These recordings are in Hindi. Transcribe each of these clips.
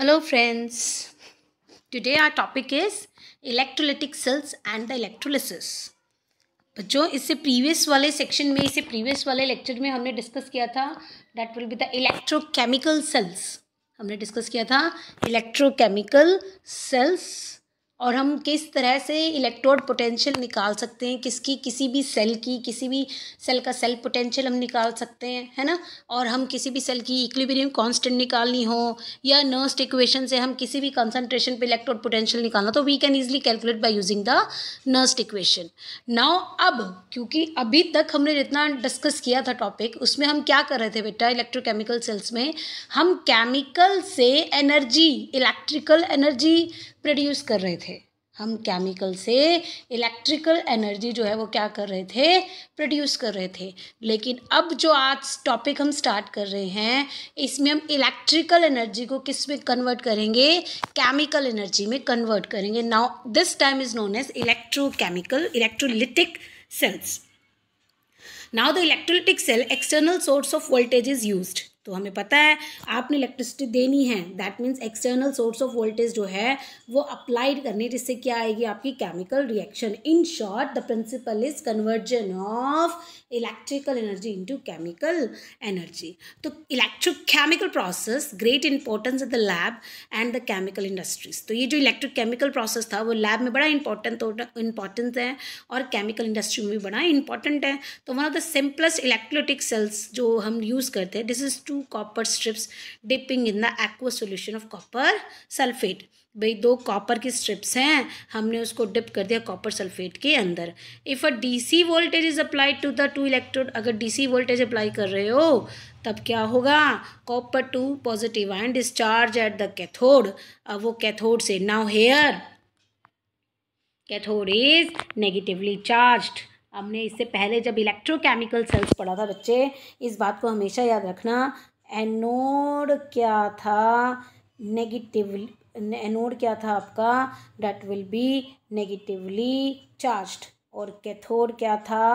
Hello friends, today our topic is electrolytic cells and the electrolysis. बच्चों इससे प्रीवियस वाले सेक्शन में इसे प्रीवियस वाले लेक्चर में हमने डिस्कस किया था that will be the electrochemical cells हमने डिस्कस किया था इलेक्ट्रोकेमिकल सेल्स और हम किस तरह से इलेक्ट्रोड पोटेंशियल निकाल सकते हैं किसकी किसी भी सेल की किसी भी सेल का सेल पोटेंशियल हम निकाल सकते हैं है ना और हम किसी भी सेल की इक्विबेरियम कांस्टेंट निकालनी हो या नर्स्ट इक्वेशन से हम किसी भी कंसंट्रेशन पे इलेक्ट्रोड पोटेंशियल निकालना तो we can easily calculate by using the Nernst equation now अब क्योंकि अभी तक हमने जितना डिस्कस किया था टॉपिक उसमें हम क्या कर रहे थे बेटा इलेक्ट्रोकेमिकल सेल्स में हम केमिकल से एनर्जी इलेक्ट्रिकल एनर्जी प्रोड्यूस कर रहे थे हम केमिकल से इलेक्ट्रिकल एनर्जी जो है वो क्या कर रहे थे प्रोड्यूस कर रहे थे लेकिन अब जो आज टॉपिक हम स्टार्ट कर रहे हैं इसमें हम इलेक्ट्रिकल एनर्जी को किस में कन्वर्ट करेंगे केमिकल एनर्जी में कन्वर्ट करेंगे now this time is known as electrochemical electrolytic cells now the electrolytic cell external source of voltage is used तो हमें पता है आपने इलेक्ट्रिसिटी देनी है that means external source of voltage जो है वो अप्लाइड करने जिससे क्या आएगी आपकी chemical reaction in short the principle is conversion of electrical energy into chemical energy तो electrochemical process great importance the lab and the chemical industries तो ये जो इलेक्ट्रिक केमिकल प्रोसेस था वो लैब में बड़ा इंपॉर्टेंट इंपॉर्टेंस तो, है और केमिकल इंडस्ट्री में भी बड़ा इंपॉर्टेंट है तो one of the simplest electrolytic cells जो हम यूज करते हैं this is two copper strips dipping in the aqua solution of copper sulphate भाई दो कॉपर की स्ट्रिप्स हैं हमने उसको डिप कर दिया कॉपर सल्फेट के अंदर if a DC voltage is applied to the two electrode अगर डीसी वोल्टेज अप्लाई कर रहे हो तब क्या होगा copper two positive and discharge at the cathode अब वो कैथोड से now here cathode is negatively charged हमने इससे पहले जब इलेक्ट्रोकेमिकल सेल्स पढ़ा था बच्चे इस बात को हमेशा याद रखना एनोड क्या था नेगेटिवली एनोड क्या था आपका that will be negatively charged और कैथोड क्या था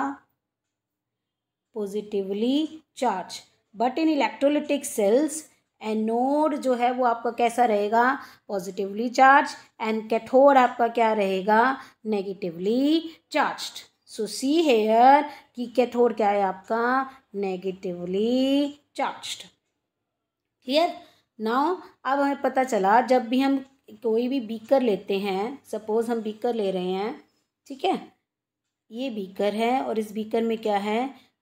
positively charge but in electrolytic cells anode जो है वो आपका कैसा रहेगा पॉजिटिवली चार्ज एंड कैथोड आपका क्या रहेगा negatively charged so see here कि कैथोड क्या है आपका नेगेटिवली चार्ज्ड क्लियर नाउ अब हमें पता चला जब भी हम कोई भी बीकर लेते हैं सपोज़ हम बीकर ले रहे हैं ठीक है ये बीकर है और इस बीकर में क्या है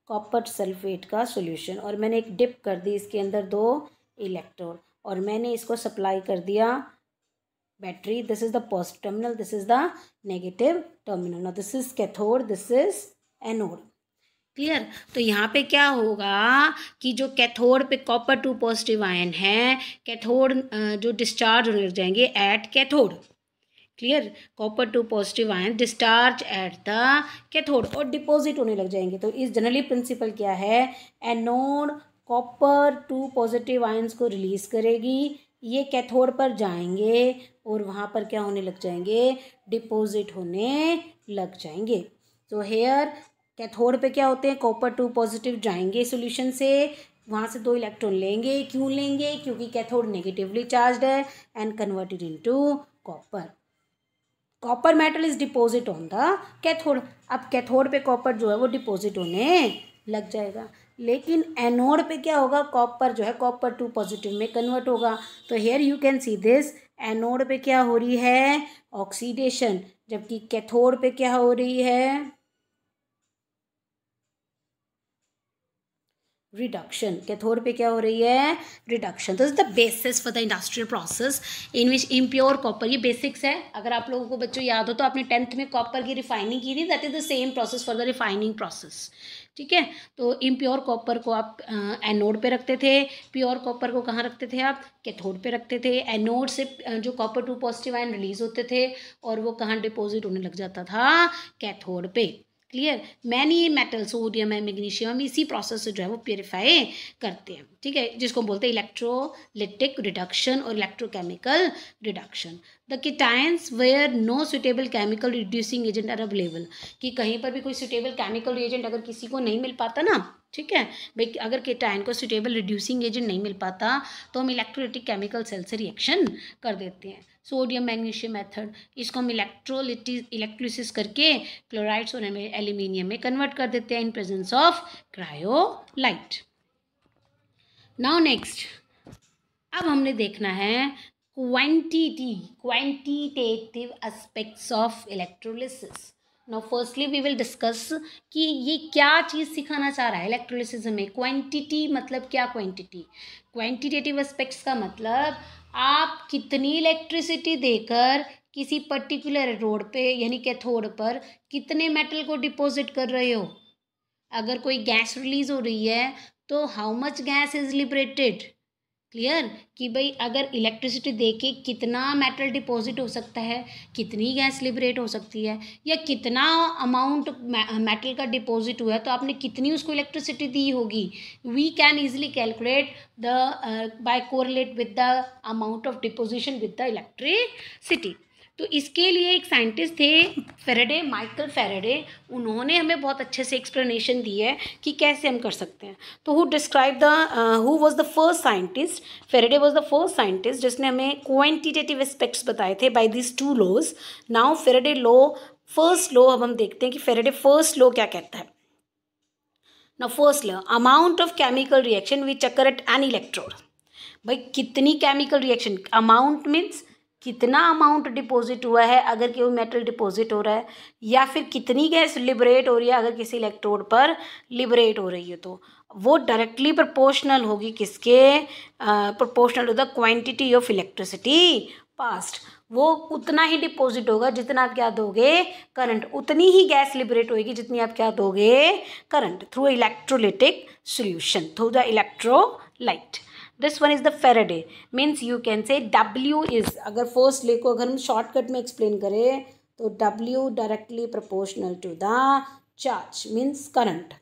कॉपर सल्फेट का सोल्यूशन और मैंने एक डिप कर दी इसके अंदर दो इलेक्ट्रोड और मैंने इसको सप्लाई कर दिया battery this is the positive terminal this is the negative terminal this is cathode this is anode clear तो यहाँ पे क्या होगा कि जो कैथोड पे कॉपर टू पॉजिटिव आयन है कैथोड जो डिस्चार्ज होने लग जाएंगे at cathode clear copper two positive ion discharge at the cathode और डिपॉजिट होने लग जाएंगे तो इस जनरली प्रिंसिपल क्या है anode copper two positive ions को रिलीज करेगी ये कैथोड पर जाएंगे और वहाँ पर क्या होने लग जाएंगे डिपॉजिट होने लग जाएंगे तो हेयर कैथोड पे क्या होते हैं कॉपर टू पॉजिटिव जाएंगे सोल्यूशन से वहाँ से दो इलेक्ट्रॉन लेंगे क्यों लेंगे क्योंकि कैथोड नेगेटिवली चार्ज है and converted into copper copper metal is deposit on the cathode अब कैथोड पे कॉपर जो है वो डिपॉजिट होने लग जाएगा लेकिन एनोड पे क्या होगा कॉपर जो है कॉपर टू पॉजिटिव में कन्वर्ट होगा तो here you can see this anode पे क्या हो रही है ऑक्सीडेशन जबकि कैथोड पे क्या हो रही है रिडक्शन कैथोड पे क्या हो रही है reduction this is the basis for the industrial process in which impure copper ये बेसिक्स है अगर आप लोगों को बच्चों याद हो तो आपने टेंथ में कॉपर की रिफाइनिंग की थी that is the same process for the refining process ठीक है तो इम्प्योर कॉपर को आप एनोड पे रखते थे प्योर कॉपर को कहाँ रखते थे आप कैथोड पे रखते थे एनोड से जो copper two positive ion release होते थे और वो कहाँ डिपोजिट होने लग जाता था कैथोड पे क्लियर मैनी मेटल सोडियम है मैग्नीशियम हम इसी प्रोसेस से जो है वो प्योरीफाई करते हैं ठीक है जिसको बोलते हैं इलेक्ट्रोलिटिक रिडक्शन और electrochemical reduction the cations where no suitable chemical reducing agent are available कि कहीं पर भी कोई सुटेबल केमिकल रिएजेंट अगर किसी को नहीं मिल पाता ना ठीक है भाई अगर केटाइन को सुटेबल रिड्यूसिंग एजेंट नहीं मिल पाता तो हम इलेक्ट्रोलिटिक केमिकल सेल से रिएक्शन कर देते हैं सोडियम मैग्नीशियम मेथड इसको हम इलेक्ट्रोलिटी इलेक्ट्रोलिसिस करके क्लोराइड्स और एल्यूमिनियम में कन्वर्ट कर देते हैं in presence of cryolite now next अब हमने देखना है quantity quantitative aspects of electrolysis now firstly we will discuss कि ये क्या चीज़ सिखाना चाह रहा है इलेक्ट्रोलिसिस में क्वांटिटी मतलब क्या क्वांटिटी क्वांटिटेटिव एस्पेक्ट्स का मतलब आप कितनी इलेक्ट्रिसिटी देकर किसी पर्टिकुलर रोड पे यानी कैथोड पर कितने मेटल को डिपॉजिट कर रहे हो अगर कोई गैस रिलीज हो रही है तो how much gas is liberated clear कि भाई अगर इलेक्ट्रिसिटी देके कितना मेटल डिपॉजिट हो सकता है कितनी गैस लिबरेट हो सकती है या कितना अमाउंट मेटल का डिपॉजिट हुआ है तो आपने कितनी उसको इलेक्ट्रिसिटी दी होगी we can easily calculate the by correlate with the amount of deposition with the electricity तो इसके लिए एक साइंटिस्ट थे फेरेडे माइकल फेरेडे उन्होंने हमें बहुत अच्छे से एक्सप्लेनेशन दी है कि कैसे हम कर सकते हैं तो who describe the who was the first scientist Faraday was the first scientist जिसने हमें क्वांटिटेटिव एस्पेक्ट्स बताए थे by this two laws now Faraday law first law अब हम देखते हैं कि फेरेडे फर्स्ट लॉ क्या कहता है ना first law amount of chemical reaction which occur at an electrode भाई कितनी केमिकल रिएक्शन अमाउंट मीन्स कितना अमाउंट डिपॉजिट हुआ है अगर वो मेटल डिपॉजिट हो रहा है या फिर कितनी गैस लिबरेट हो रही है अगर किसी इलेक्ट्रोड पर लिबरेट हो रही है तो वो डायरेक्टली प्रोपोर्शनल होगी किसके proportional to the quantity of electricity passed वो उतना ही डिपॉजिट होगा जितना आप क्या दोगे करंट उतनी ही गैस लिबरेट होगी जितनी आप क्या दोगे current through electrolytic solution through the electrolyte this one is the Faraday means you can say W is अगर फर्स्ट ले को अगर हम शॉर्टकट में एक्सप्लेन करें तो W directly proportional to the charge means current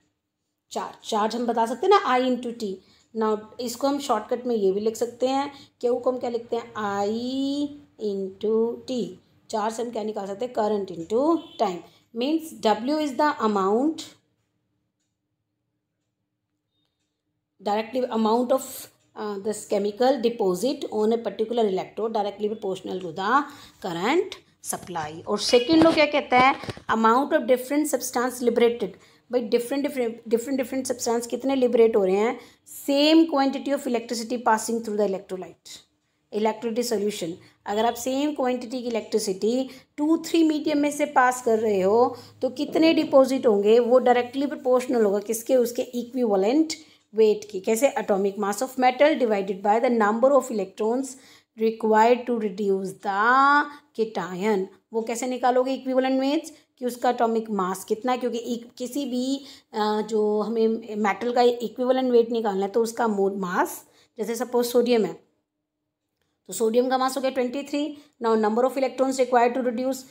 charge charge हम बता सकते हैं ना आई इंटू टी नाउ इसको हम शॉर्टकट में ये भी लिख सकते हैं क्यू को हम क्या लिखते हैं आई इंटू टी चार्ज हम क्या निकाल सकते हैं current into time means W is the amount directly amount of uh, this chemical deposit on a particular electrode directly to the current supply और सेकेंड लोग क्या कहते हैं amount of different substance liberated भाई different different different different substance कितने लिबरेट हो रहे हैं same quantity of electricity passing through the electrolyte electricity solution अगर आप सेम क्वांटिटी की इलेक्ट्रिसिटी टू थ्री मीडियम में से पास कर रहे हो तो कितने डिपोजिट होंगे वो डायरेक्टली प्रोपोर्शनल होगा किसके उसके इक्विवेलेंट वेट की कैसे atomic mass of metal divided by the number of electrons required to reduce the cation वो कैसे निकालोगे इक्विवेलेंट वेट्स कि उसका अटोमिक मास कितना है क्योंकि किसी भी जो हमें मेटल का इक्विवेलेंट वेट निकालना है तो उसका मोड मास जैसे सपोज सोडियम है तो सोडियम का मास हो गया twenty three now number of electrons required to reduce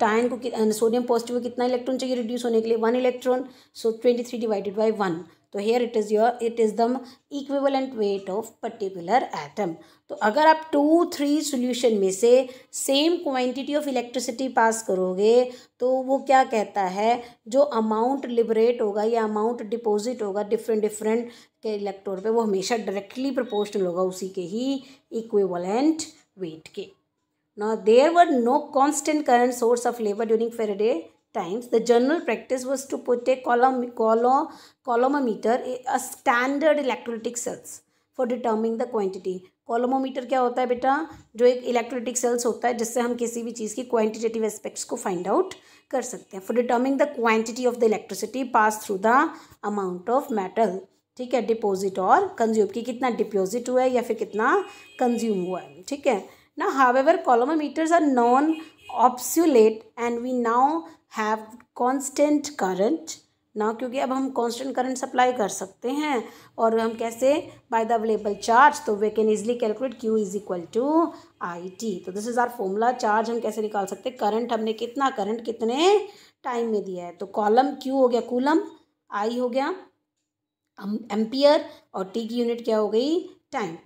टाइन को सोडियम पॉजिटिव कितना इलेक्ट्रॉन चाहिए रिड्यूस होने के लिए one electron so twenty three divided by one तो here it is your it is the equivalent weight of particular atom तो अगर आप टू थ्री सोल्यूशन में से same quantity of electricity pass करोगे तो वो क्या कहता है जो अमाउंट लिबरेट होगा या अमाउंट डिपॉजिट होगा डिफरेंट डिफरेंट के इलेक्ट्रोड पे वो हमेशा डायरेक्टली प्रोपोर्शनल होगा उसी के ही इक्विवलेंट वेट के no there were no constant current source of labour during Faraday times the general practice was to put a column, column, columnometer a standard electrolytic cells for determining the quantity coulometer क्या होता है बेटा जो एक इलेक्ट्रोलिटिक सेल्स होता है जिससे हम किसी भी चीज़ की क्वांटिटेटिव एस्पेक्ट्स को फाइंड आउट कर सकते हैं for determining the quantity of the electricity pass through the amount of metal ठीक है डिपॉजिट और कंज्यूम कि कितना डिपॉजिट हुआ है या फिर कितना कंज्यूम हुआ है ठीक है ना however coulometers are non obsolete and we now have constant current ना क्योंकि अब हम कॉन्स्टेंट करंट सप्लाई कर सकते हैं और हम कैसे बाय द अवेलेबल चार्ज तो we can easily calculate Q is equal to I T तो this is our formula charge हम कैसे निकाल सकते हैं करंट हमने कितना करंट कितने टाइम में दिया है तो कॉलम क्यू हो गया कूलम आई हो गया एम्पियर और टी की यूनिट क्या हो गई time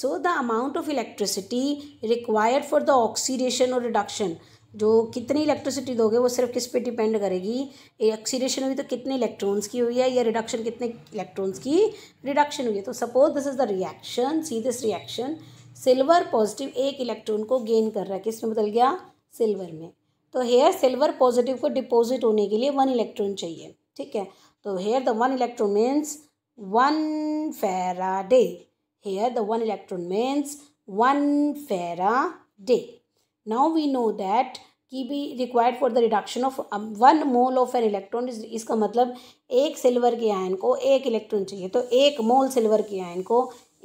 so the amount of electricity required for the oxidation और रिडक्शन जो कितनी इलेक्ट्रिसिटी दोगे वो सिर्फ किस पे डिपेंड करेगी ऑक्सीडेशन हुई तो कितने इलेक्ट्रॉन्स की हुई है या रिडक्शन कितने इलेक्ट्रॉन्स की रिडक्शन हुई है तो suppose this is the reaction see this reaction silver positive एक इलेक्ट्रॉन को गेन कर रहा है किस में बदल गया सिल्वर में तो हेयर सिल्वर पॉजिटिव को डिपोजिट होने के लिए वन इलेक्ट्रॉन चाहिए ठीक है तो here the one electron means one Faraday here the one electron means one Faraday Now we know that Kb required for the reduction of one mole of an electron इसका मतलब एक सिल्वर के आयन को एक इलेक्ट्रॉन चाहिए तो एक मोल सिल्वर के आयन को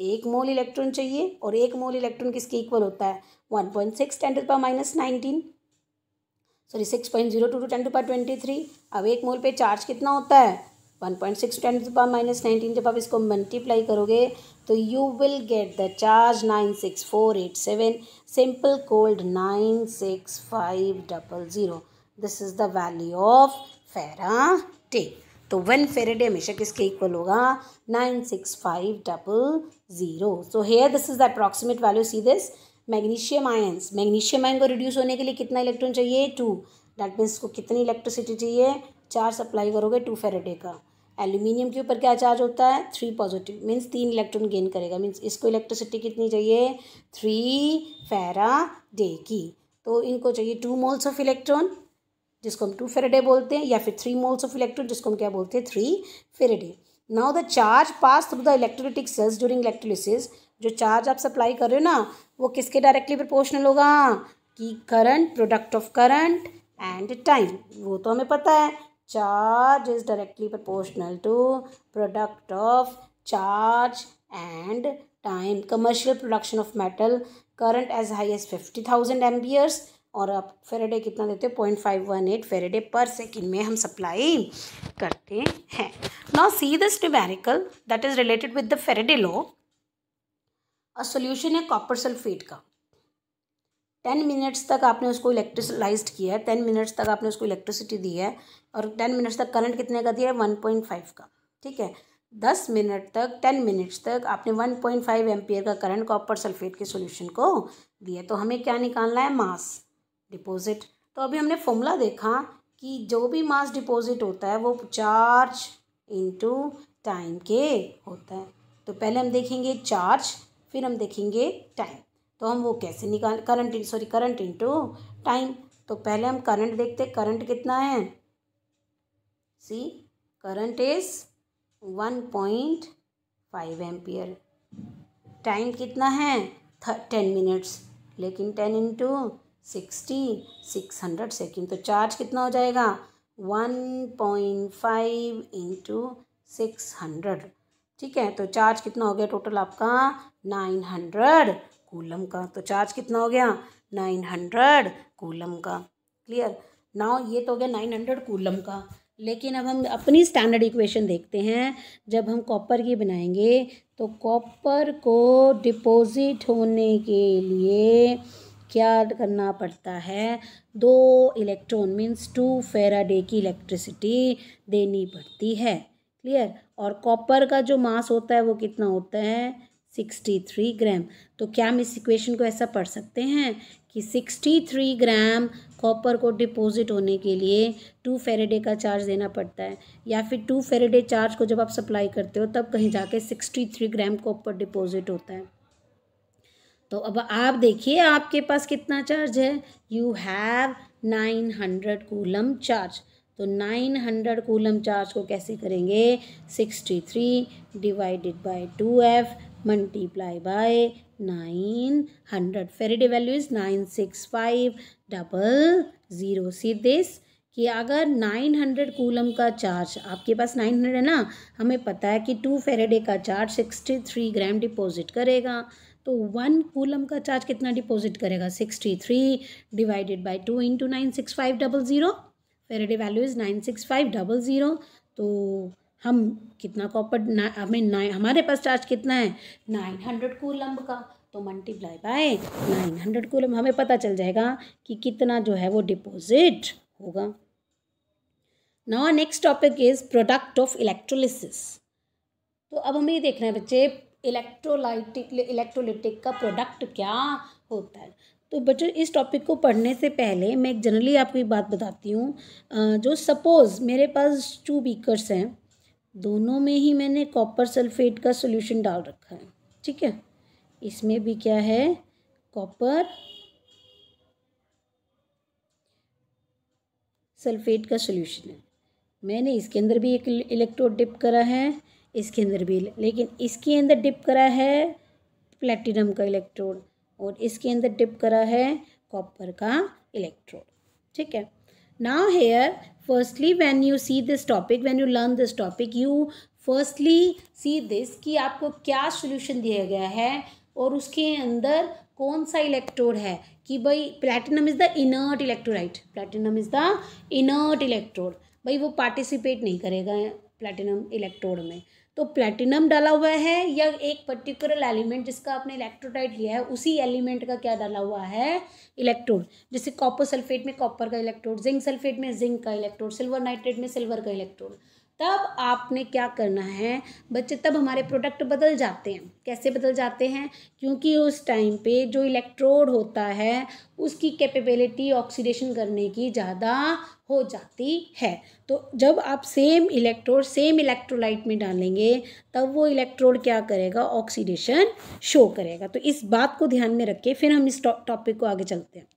एक मोल इलेक्ट्रॉन चाहिए और एक मोल इलेक्ट्रॉन किसके इक्वल होता है one point six ten two power minus nineteen sorry six point zero two two ten two power twenty three अब एक मोल पे चार्ज कितना होता है one point six ten to power minus nineteen जब आप इसको मल्टीप्लाई करोगे तो you will get the charge nine six four eight seven simple called nine six five double zero this is the value of टे तो वन फेरेडे हमेशा किसके इक्वल होगा nine six five double zero so here this is the approximate value see this magnesium ions magnesium ion को रिड्यूस होने के लिए कितना इलेक्ट्रॉन चाहिए टू डैट मीन्स को कितनी इलेक्ट्रिसिटी चाहिए चार सप्लाई करोगे टू फेरेडे का एल्यूमिनियम के ऊपर क्या चार्ज होता है थ्री पॉजिटिव मीन्स तीन इलेक्ट्रॉन गेन करेगा मीन्स इसको इलेक्ट्रिसिटी कितनी चाहिए थ्री फेरा डे की तो इनको चाहिए टू मोल्स ऑफ इलेक्ट्रॉन जिसको हम टू फेरेडे बोलते हैं या फिर थ्री मोल्स ऑफ इलेक्ट्रॉन जिसको हम क्या बोलते हैं three Faraday now the charge pass through the electrolytic cells during electrolysis जो चार्ज आप सप्लाई कर रहे हो ना वो किसके डायरेक्टली प्रोपोर्शनल होगा कि current product of current and time वो तो हमें पता है charge is directly proportional to product of charge and time commercial production of metal current as high as fifty thousand amperes और आप फेरेडे कितना देते हैं point five one eight Faraday per second में हम सप्लाई करते हैं now see this numerical that is related with the Faraday law a solution है कॉपर सल्फेट का टेन मिनट्स तक आपने उसको इलेक्ट्रिसलाइज्ड किया है टेन मिनट्स तक आपने उसको इलेक्ट्रिसिटी दी है और टेन मिनट्स तक करंट कितने का दिया है वन पॉइंट फाइव का ठीक है दस मिनट तक टेन मिनट्स तक आपने वन पॉइंट फाइव एम्पियर का करंट कॉपर सल्फेट के सोल्यूशन को दिया तो हमें क्या निकालना है मास डिपोजिट तो अभी हमने फॉर्मूला देखा कि जो भी मास डिपोजिट होता है वो चार्ज इंटू टाइम के होता है तो पहले हम देखेंगे चार्ज फिर हम देखेंगे टाइम तो हम वो कैसे निकाल current sorry current into time तो पहले हम करंट देखते करंट कितना है see current is one point five ampere time कितना है टेन मिनट्स लेकिन ten into sixty six hundred second तो चार्ज कितना हो जाएगा one point five into six hundred ठीक है तो चार्ज कितना हो गया टोटल आपका नाइन हंड्रेड कूलम का तो चार्ज कितना हो गया नाइन हंड्रेड कूलम का क्लियर नाउ ये तो हो गया नाइन हंड्रेड कूलम का लेकिन अब हम अपनी स्टैंडर्ड इक्वेशन देखते हैं जब हम कॉपर की बनाएंगे तो कॉपर को डिपॉजिट होने के लिए क्या करना पड़ता है दो इलेक्ट्रॉन मीन्स टू फेराडे की इलेक्ट्रिसिटी देनी पड़ती है क्लियर और कॉपर का जो मास होता है वो कितना होता है सिक्सटी थ्री ग्राम तो क्या हम इस इक्वेशन को ऐसा पढ़ सकते हैं कि सिक्सटी थ्री ग्राम कॉपर को डिपॉजिट होने के लिए टू फेरेडे का चार्ज देना पड़ता है या फिर टू फेरेडे चार्ज को जब आप सप्लाई करते हो तब कहीं जाके sixty three gram copper deposit होता है तो अब आप देखिए आपके पास कितना चार्ज है you have nine hundred coulomb charge तो नाइन हंड्रेड कूलम चार्ज को कैसे करेंगे sixty three divided by two F multiply by 900 faraday value is 965 double zero see this कि अगर 900 कूलम का चार्ज आपके पास 900 है ना हमें पता है कि टू फेरेडे का चार्ज 63 ग्राम डिपॉजिट करेगा तो वन कूलम का चार्ज कितना डिपॉजिट करेगा 63 divided by two into nine six five double zero faraday value is nine six five double zero तो हम कितना कॉपर ना हमें नाइन हमारे पास चार्ज कितना है नाइन हंड्रेड कूलम्ब का तो multiply by nine hundred coulomb हमें पता चल जाएगा कि कितना जो है वो डिपॉजिट होगा now next topic is product of electrolysis तो अब हमें ये देखना है बच्चे इलेक्ट्रोलाइटिक इलेक्ट्रोलिटिक का प्रोडक्ट क्या होता है तो बच्चों इस टॉपिक को पढ़ने से पहले मैं एक जनरली आपको एक बात बताती हूँ जो सपोज़ मेरे पास टू बीकर्स हैं दोनों में ही मैंने कॉपर सल्फेट का सोल्यूशन डाल रखा है ठीक है इसमें भी क्या है कॉपर सल्फेट का सोल्यूशन है मैंने इसके अंदर भी एक इलेक्ट्रोड डिप करा है इसके अंदर भी लेकिन इसके अंदर डिप करा है प्लेटिनम का इलेक्ट्रोड और इसके अंदर डिप करा है कॉपर का इलेक्ट्रोड ठीक है now here firstly when you see this topic when you learn this topic you firstly see this कि आपको क्या सोल्यूशन दिया गया है और उसके अंदर कौन सा इलेक्ट्रोड है कि भाई platinum is the inert electrolyte platinum is the inert electrode भाई वो पार्टिसिपेट नहीं करेगा प्लेटिनम इलेक्ट्रोड में तो प्लेटिनम डाला हुआ है या एक पर्टिकुलर एलिमेंट जिसका आपने इलेक्ट्रोलाइट लिया है उसी एलिमेंट का क्या डाला हुआ है इलेक्ट्रोड जैसे कॉपर सल्फेट में कॉपर का इलेक्ट्रोड जिंक सल्फेट में जिंक का इलेक्ट्रोड सिल्वर नाइट्रेट में सिल्वर का इलेक्ट्रोड तब आपने क्या करना है बच्चे तब हमारे प्रोडक्ट बदल जाते हैं कैसे बदल जाते हैं क्योंकि उस टाइम पे जो इलेक्ट्रोड होता है उसकी कैपेबिलिटी ऑक्सीडेशन करने की ज़्यादा हो जाती है तो जब आप सेम इलेक्ट्रोड सेम इलेक्ट्रोलाइट में डालेंगे तब वो इलेक्ट्रोड क्या करेगा ऑक्सीडेशन शो करेगा तो इस बात को ध्यान में रख के फिर हम इस टॉपिक को आगे चलते हैं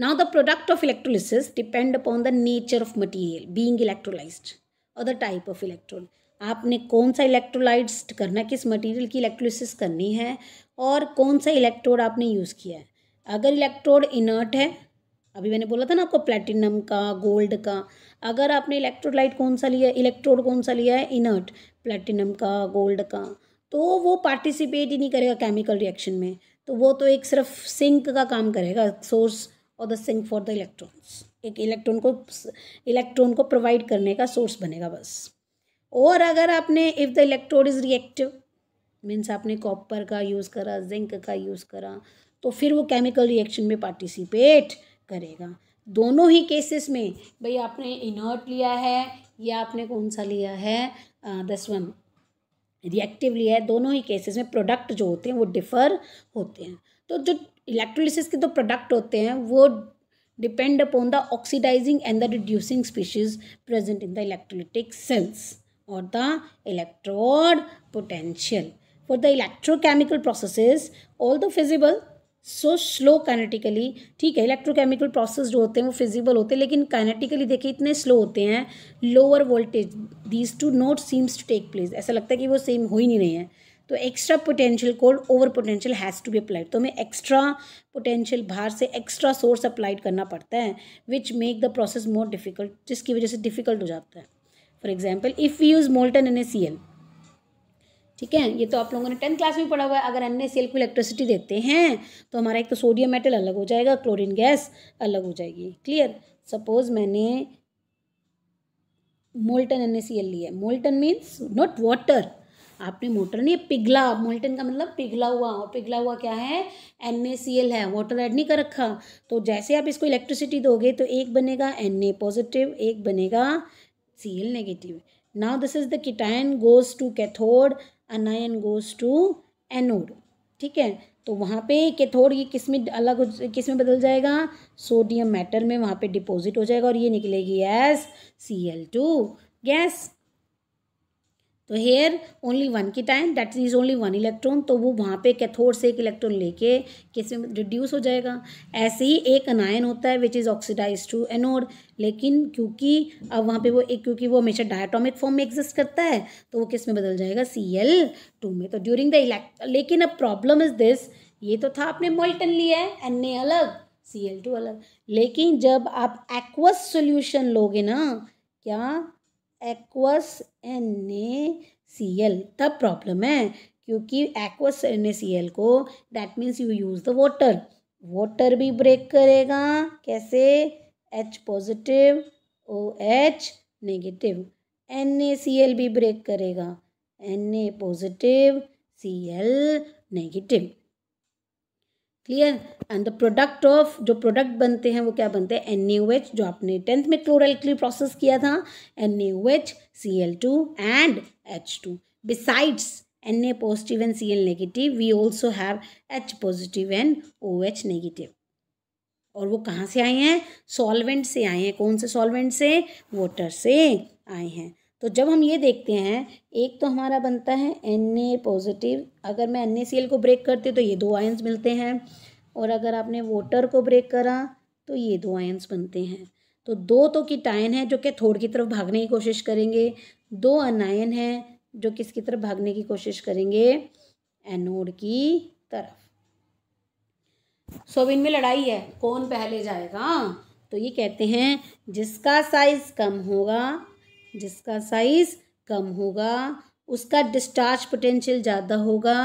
now the product of electrolysis depend upon the nature of material being electrolysed और द टाइप ऑफ इलेक्ट्रोड आपने कौन सा इलेक्ट्रोलाइट्स करना किस मटेरियल की इलेक्ट्रोलिसिस करनी है और कौन सा इलेक्ट्रोड आपने यूज़ किया है अगर इलेक्ट्रोड इनर्ट है अभी मैंने बोला था ना आपको प्लेटिनम का गोल्ड का अगर आपने इलेक्ट्रोलाइट कौन सा लिया इलेक्ट्रोड कौन सा लिया है इनर्ट प्लेटिनम का गोल्ड का तो वो पार्टिसिपेट ही नहीं करेगा केमिकल रिएक्शन में तो वो तो एक सिर्फ सिंक का काम करेगा सोर्स और the sink for the electrons एक इलेक्ट्रॉन को इलेक्ट्रॉन को प्रोवाइड करने का सोर्स बनेगा बस और अगर आपने if the electrode is reactive means आपने कॉपर का यूज़ करा जिंक का यूज़ करा तो फिर वो केमिकल रिएक्शन में पार्टिसिपेट करेगा दोनों ही केसेस में भाई आपने इनर्ट लिया है या आपने कौन सा लिया है दसवन रिएक्टिव लिया है दोनों ही केसेस में प्रोडक्ट जो होते हैं वो डिफ़र होते हैं तो जो इलेक्ट्रोलिसिस के तो प्रोडक्ट होते हैं वो depend upon the oxidizing and the reducing species present in the electrolytic cells or the electrode potential. For the electrochemical processes, although feasible, so slow kinetically ठीक है इलेक्ट्रोकेमिकल प्रोसेस जो होते हैं वो फिजिबल होते हैं लेकिन काइनेटिकली देखिए इतने स्लो होते हैं lower voltage these to not seems to take place ऐसा लगता है कि वो सेम हो ही नहीं रहे हैं तो extra potential called over potential has to be applied तो हमें एक्स्ट्रा पोटेंशियल बाहर से एक्स्ट्रा सोर्स अप्लाइड करना पड़ता है which make the process more difficult जिसकी वजह से डिफिकल्ट हो जाता है for example if we use molten N ठीक है ये तो आप लोगों ने टेंथ क्लास में पढ़ा हुआ है अगर एन को इलेक्ट्रिसिटी देते हैं तो हमारा एक तो सोडियम मेटल अलग हो जाएगा क्लोरीन गैस अलग हो जाएगी क्लियर सपोज मैंने मोल्टन एन लिया मोल्टन मीन्स नॉट वाटर आपने मोटर नहीं पिघला मोल्टन का मतलब पिघला हुआ और पिघला हुआ क्या है एन ए सी एल है वाटर ऐड नहीं कर रखा तो जैसे आप इसको इलेक्ट्रिसिटी दोगे तो एक बनेगा एन ए पॉजिटिव एक बनेगा C L negative now this is the cation goes to cathode anion goes to anode ठीक है तो वहाँ पे कैथोड ये किस में अलग किस में बदल जाएगा सोडियम मेटल में वहाँ पे डिपॉजिट हो जाएगा और ये निकलेगी S C L two gas तो हेयर ओनली वन की time that is only one electron तो वो वहाँ पे कैथोड से एक इलेक्ट्रॉन लेके किस में रिड्यूस हो जाएगा ऐसे ही एक अनायन होता है which is oxidise to anode लेकिन क्योंकि अब वहाँ पे वो एक क्योंकि वो हमेशा डायटोमिक फॉर्म में एग्जिस्ट करता है तो वो किस में बदल जाएगा सी एल टू में तो ड्यूरिंग द इलेक्ट लेकिन अब प्रॉब्लम इज दिस ये तो था आपने मोल्टन लिया है एन ए अलग सी एल टू अलग लेकिन जब आप एक्वस सोल्यूशन लोगे ना क्या aqueous N A C L तब प्रॉब्लम है क्योंकि aqueous N A C L को that means you use the water water भी ब्रेक करेगा कैसे H positive O H negative N A C L भी ब्रेक करेगा N A positive C L negative clear and the product of जो प्रोडक्ट बनते हैं वो क्या बनते हैं एन एच जो आपने टेंथ में क्लोरल के प्रोसेस किया था N H C L two and H two besides N A positive and C L negative we also have H positive and O H negative और वो कहाँ से आए हैं सॉल्वेंट से आए हैं कौन से सॉल्वेंट से वाटर से आए हैं तो जब हम ये देखते हैं एक तो हमारा बनता है एन ए पॉजिटिव अगर मैं एन ए सी एल को ब्रेक करती तो ये दो आयन्स मिलते हैं और अगर आपने वोटर को ब्रेक करा तो ये दो आयन्स बनते हैं तो दो तो कीटायन है जो कि थोड़ की तरफ भागने की कोशिश करेंगे दो अनायन हैं जो किसकी तरफ भागने की कोशिश करेंगे एनोड की तरफ सोविन में लड़ाई है कौन पहले जाएगा तो ये कहते हैं जिसका साइज कम होगा जिसका साइज कम होगा उसका डिस्चार्ज पोटेंशियल ज़्यादा होगा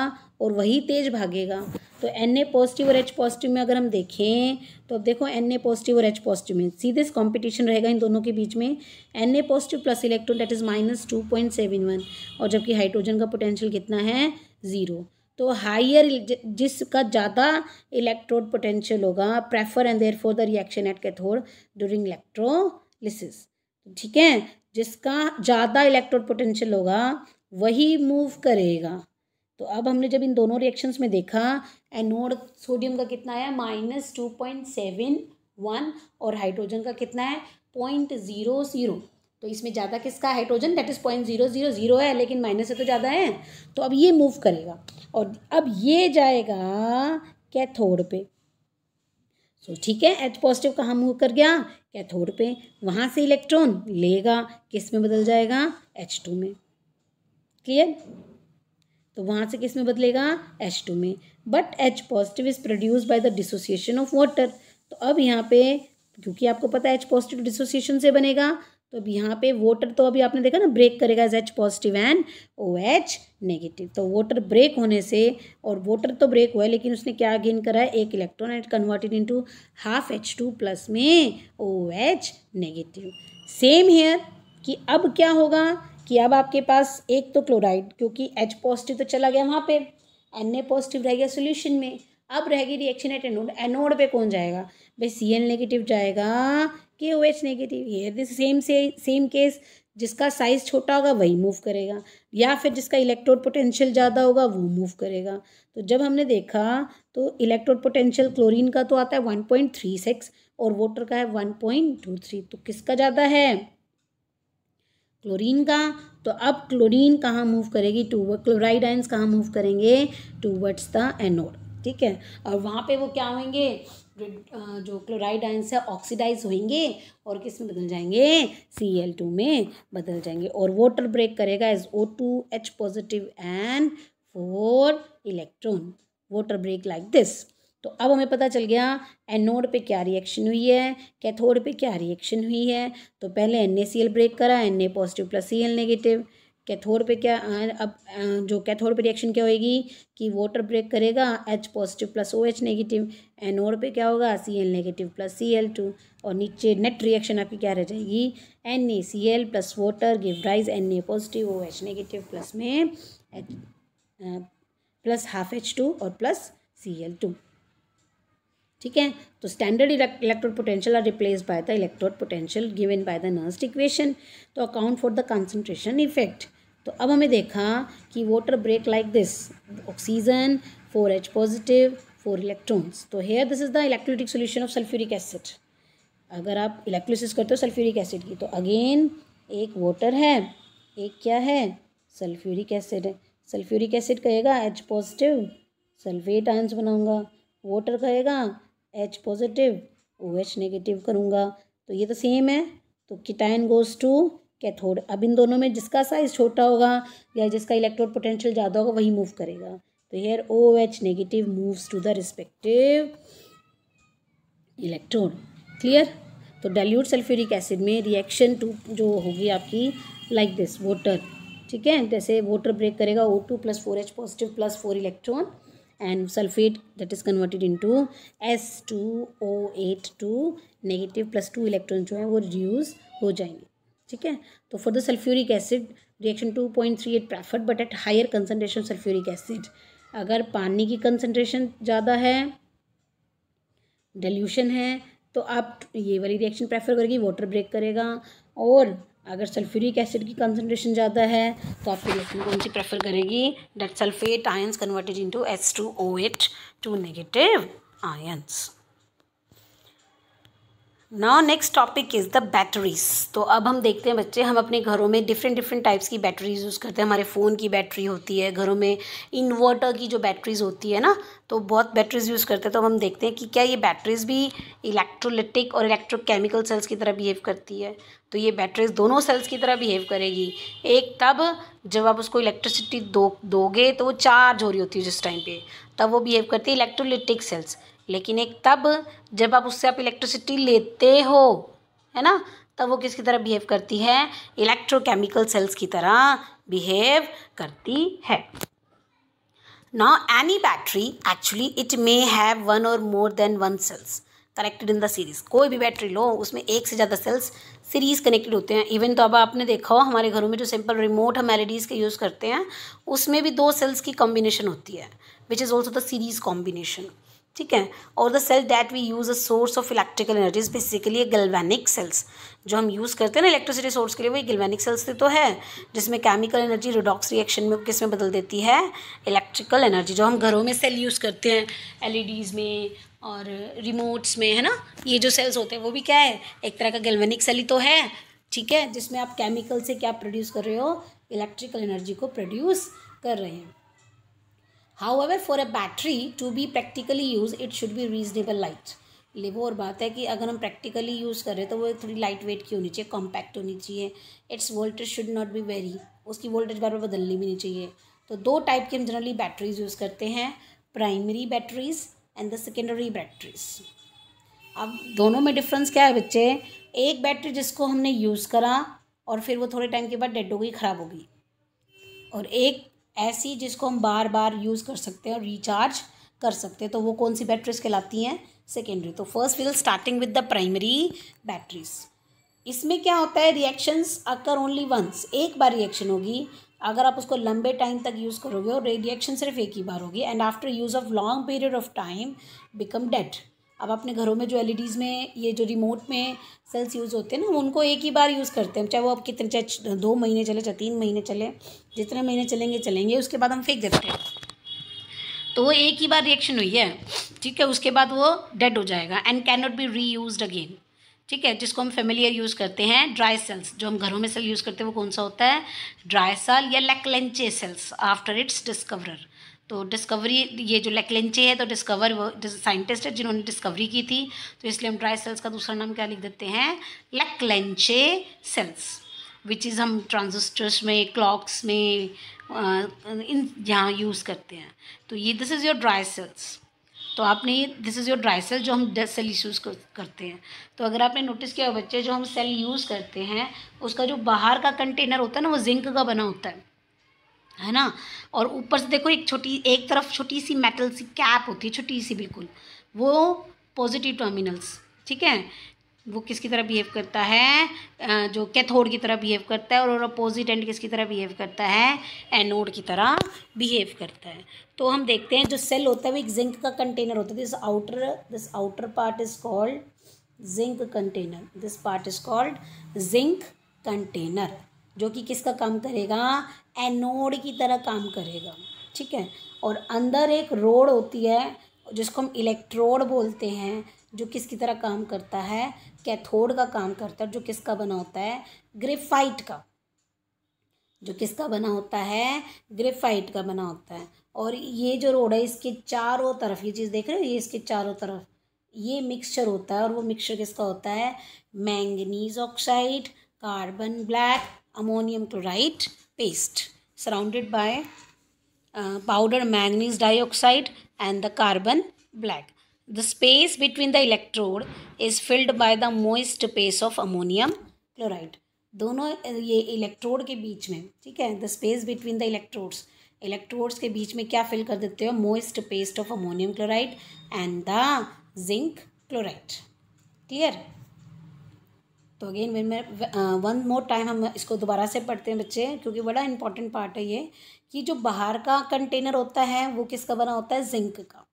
और वही तेज भागेगा तो एन ए पॉजिटिव और एच पॉजिटिव में अगर हम देखें तो अब देखो एन ए पॉजिटिव और एच पॉजिटिव में सीधे कंपटीशन रहेगा इन दोनों के बीच में N A positive plus electron that is minus two point seven one और जबकि हाइड्रोजन का पोटेंशियल कितना है ज़ीरो तो हाइयर जिसका ज़्यादा इलेक्ट्रोड पोटेंशियल होगा prefer and therefore the reaction at cathode during electrolysis ठीक है जिसका ज़्यादा इलेक्ट्रोड पोटेंशियल होगा वही मूव करेगा तो अब हमने जब इन दोनों रिएक्शंस में देखा एनोड सोडियम का कितना है minus two point seven one और हाइड्रोजन का कितना है पॉइंट ज़ीरो ज़ीरो तो इसमें ज़्यादा किसका hydrogen that is point zero zero zero है लेकिन माइनस से तो ज़्यादा है तो अब ये मूव करेगा और अब ये जाएगा कैथोड पे सो तो ठीक है एच पॉजिटिव कहाँ मूव कर गया कैथोड पे वहाँ से इलेक्ट्रॉन लेगा किस में बदल जाएगा एच टू में क्लियर तो वहाँ से किस में बदलेगा एच टू में but H positive is produce by the dissociation of water तो अब यहाँ पे क्योंकि आपको पता है एच पॉजिटिव डिसोसिएशन से बनेगा तो अब यहाँ पे वोटर तो अभी आपने देखा ना ब्रेक करेगा as H positive and O H negative तो वोटर ब्रेक होने से और वोटर तो ब्रेक हुआ है लेकिन उसने क्या गेन करा है एक electron at converted into half H two plus में O H negative same here कि अब क्या होगा कि अब आपके पास एक तो क्लोराइड क्योंकि एच पॉजिटिव तो चला गया वहाँ पर एन ए पॉजिटिव रह गया सोल्यूशन में अब रहेगी रिएक्शन एट एनोड एनोड पे कौन जाएगा भाई सी एन नेगेटिव जाएगा के O H negative here this same से सेम केस जिसका साइज छोटा होगा वही मूव करेगा या फिर जिसका इलेक्ट्रोड पोटेंशियल ज़्यादा होगा वो मूव करेगा तो जब हमने देखा तो इलेक्ट्रोड पोटेंशियल क्लोरीन का तो आता है वन पॉइंट थ्री सिक्स और वोटर का है वन पॉइंट टू थ्री तो किसका ज़्यादा है क्लोरीन का तो अब क्लोरीन कहाँ मूव करेगी टू क्लोराइड आइंस कहाँ मूव करेंगे वर्ड्स द एनोड ठीक है और वहाँ पे वो क्या होंगे जो क्लोराइड आयंस है ऑक्सीडाइज होंगे और किस में बदल जाएंगे सी एल टू में बदल जाएंगे और वाटर ब्रेक करेगा as O two H positive and four electron water break like this तो अब हमें पता चल गया एनोड पे क्या रिएक्शन हुई है कैथोड पे क्या रिएक्शन हुई है तो पहले N A C L break करा N A positive plus C L negative cathode पे क्या अब जो कैथोड पे रिएक्शन क्या होएगी कि वाटर ब्रेक करेगा H positive plus O H negative anode पे क्या होगा C L negative plus C L two और नीचे नेट रिएक्शन आपकी क्या रह जाएगी N A C L plus water give rise N A positive O H negative plus में H plus half H two और प्लस सी एल टू ठीक है तो standard electrode potential are replace by the electrode potential given by the Nernst equation तो account for the concentration effect तो अब हमें देखा कि water break like this oxygen four H positive four electrons तो here this is the electrolytic solution of sulphuric acid अगर आप इलेक्ट्रोलिस करते हो सल्फ्यूरिक एसिड की तो अगेन एक वाटर है एक क्या है सल्फ्यूरिक एसिड है सल्फ्यूरिक एसिड कहेगा एच पॉजिटिव सल्फेट आंस बनाऊंगा वाटर कहेगा H positive O H negative करूँगा तो ये तो सेम है तो किटाइन गोज टू कैथोड अब इन दोनों में जिसका साइज छोटा होगा या जिसका इलेक्ट्रोड पोटेंशियल ज़्यादा होगा वही मूव करेगा तो here O H negative moves to the respective electrode clear तो डाइल्यूट सल्फ्यूरिक एसिड में रिएक्शन टू जो होगी आपकी लाइक दिस वोटर ठीक है जैसे वोटर ब्रेक करेगा O two plus four H positive plus four electron and sulphate that is converted into S two O eight two negative plus two electron जो है वो रिड्यूज़ हो जाएंगे ठीक है तो for the sulphuric acid reaction two point three at preferred but at higher concentration sulphuric acid अगर पानी की कंसनट्रेशन ज़्यादा है डल्यूशन है तो आप ये वाली रिएक्शन प्रेफर करेगी वाटर ब्रेक करेगा और अगर सल्फ्यूरिक एसिड की कंसनट्रेशन ज़्यादा है तो आप रिएक्शन कौन सी प्रेफर करेगी that sulphate ions converted into S two O eight two negative ions ना next topic is the batteries तो अब हम देखते हैं बच्चे हम अपने घरों में डिफरेंट डिफरेंट टाइप्स की बैटरीज यूज़ करते हैं हमारे फ़ोन की बैटरी होती है घरों में इन्वर्टर की जो बैटरीज होती है ना तो बहुत बैटरीज यूज़ करते हैं तो हम देखते हैं कि क्या ये बैटरीज भी इलेक्ट्रोलिटिक और इलेक्ट्रोकेमिकल सेल्स की तरह बिहेव करती है तो ये बैटरीज दोनों सेल्स की तरह बिहेव करेगी एक तब जब आप उसको इलेक्ट्रिसिटी दो दोगे तो वो चार्ज हो रही होती है जिस टाइम पे तब वो बिहेव करती है इलेक्ट्रोलिटिक सेल्स लेकिन एक तब जब आप उससे आप इलेक्ट्रिसिटी लेते हो है ना तब वो किसकी तरह बिहेव करती है इलेक्ट्रोकेमिकल सेल्स की तरह बिहेव करती है ना any battery actually it may have one और more than one cells connected in the series कोई भी बैटरी लो उसमें एक से ज़्यादा सेल्स सीरीज कनेक्टेड होते हैं इवन तो अब आपने देखा हो हमारे घरों में जो सिंपल रिमोट हम एल e के यूज़ करते हैं उसमें भी दो सेल्स की कॉम्बिनेशन होती है which is also the series combination ठीक है और the cell that we use a source of electrical energy basically galvanic cells जो हम यूज़ करते हैं ना इलेक्ट्रिसिटी सोर्स के लिए वही गलवेनिक सेल्स तो है जिसमें केमिकल एनर्जी रिडॉक्स रिएक्शन में किस में बदल देती है इलेक्ट्रिकल एनर्जी जो हम घरों में सेल यूज़ करते हैं एल e में और रिमोट्स में है ना ये जो सेल्स होते हैं वो भी क्या है एक तरह का गलवेनिक सेल ही तो है ठीक है जिसमें आप केमिकल से क्या प्रोड्यूस कर रहे हो इलेक्ट्रिकल एनर्जी को प्रोड्यूस कर रहे हैं ever for a battery to be practically use it should be reasonable light ले वो और बात है कि अगर हम प्रैक्टिकली यूज़ कर रहे हैं तो वो थोड़ी लाइट वेट की होनी चाहिए कॉम्पैक्ट होनी चाहिए it's voltage should not be very उसकी वोल्टेज बार बार बदलनी भी नहीं चाहिए तो दो टाइप के हम जनरली बैटरीज यूज़ करते हैं primary batteries and the secondary batteries अब दोनों में डिफरेंस क्या है बच्चे एक बैटरी जिसको हमने यूज़ करा और फिर वो थोड़े टाइम के बाद डेड हो गई ख़राब हो गई और एक ऐसी जिसको हम बार बार यूज़ कर सकते हैं और रिचार्ज कर सकते हैं तो वो कौन सी बैटरीज कहलाती हैं सेकेंडरी तो first will starting with the primary batteries इसमें क्या होता है रिएक्शंस अकर ओनली वंस एक बार रिएक्शन होगी अगर आप उसको लंबे टाइम तक यूज़ करोगे और रिएक्शन सिर्फ एक ही बार होगी and after use of long period of time become dead अब अपने घरों में जो एल e में ये जो रिमोट में सेल्स यूज़ होते हैं ना उनको एक ही बार यूज़ करते हैं चाहे वो अब कितने चाहे दो महीने चले चाहे तीन महीने चले जितने महीने चलेंगे चलेंगे उसके बाद हम फेंक देते हैं तो वो एक ही बार रिएक्शन हुई है ठीक है उसके बाद वो डेड हो जाएगा and can not be reuse again ठीक है जिसको हम फेमिलियर यूज़ करते हैं ड्राई सेल्स जो हम घरों में सेल यूज़ करते हैं वो कौन सा होता है ड्राई सेल या Leclanche cells after its discoverer तो डिस्कवरी ये जो लेकलेंचे है तो डिस्कवर वो साइंटिस्ट है जिन्होंने डिस्कवरी की थी तो इसलिए हम ड्राई सेल्स का दूसरा नाम क्या लिख देते हैं लेकलेंचे सेल्स विच इज़ हम ट्रांजिस्टर्स में क्लॉक्स में इन यहाँ यूज़ करते हैं तो ये this is your dry cells तो आपने ये this is your dry cell जो हम सेल यूज़ करते हैं तो अगर आपने नोटिस किया बच्चे जो हम सेल यूज़ करते हैं उसका जो बाहर का कंटेनर होता है ना वो जिंक का बना होता है है ना और ऊपर से देखो एक छोटी एक तरफ छोटी सी मेटल सी कैप होती है छोटी सी बिल्कुल वो पॉजिटिव टर्मिनल्स ठीक है वो किसकी तरह बिहेव करता है जो कैथोड की तरह बिहेव करता है और अपोजिट एंड किसकी तरह बिहेव करता है एनोड की तरह बिहेव करता है तो हम देखते हैं जो सेल होता है वो एक जिंक का कंटेनर होता है this outer this outer part is called zinc container this part is called zinc container जो कि किसका काम करेगा एनोड की तरह काम करेगा ठीक है और अंदर एक रोड होती है जिसको हम इलेक्ट्रोड बोलते हैं जो किसकी तरह काम करता है कैथोड का काम करता है जो किसका बना होता है ग्रेफाइट का जो किसका बना होता है ग्रेफाइट का बना होता है और ये जो रोड है इसके चारों तरफ ये चीज़ देख रहे हो ये इसके चारों तरफ ये मिक्सचर होता है और वो मिक्सचर किसका होता है manganese oxide carbon black ammonium chloride paste surrounded by powder manganese dioxide and the carbon black The space between the electrode is filled by the moist base of ammonium chloride. दोनों ये इलेक्ट्रोड के बीच में ठीक है the space between the electrodes electrodes के बीच में क्या फिल कर देते हो moist paste of ammonium chloride and the zinc chloride clear तो अगेन वेन मैं वन मोर टाइम हम इसको दोबारा से पढ़ते हैं बच्चे क्योंकि बड़ा इंपॉर्टेंट पार्ट है ये कि जो बाहर का कंटेनर होता है वो किसका बना होता है जिंक का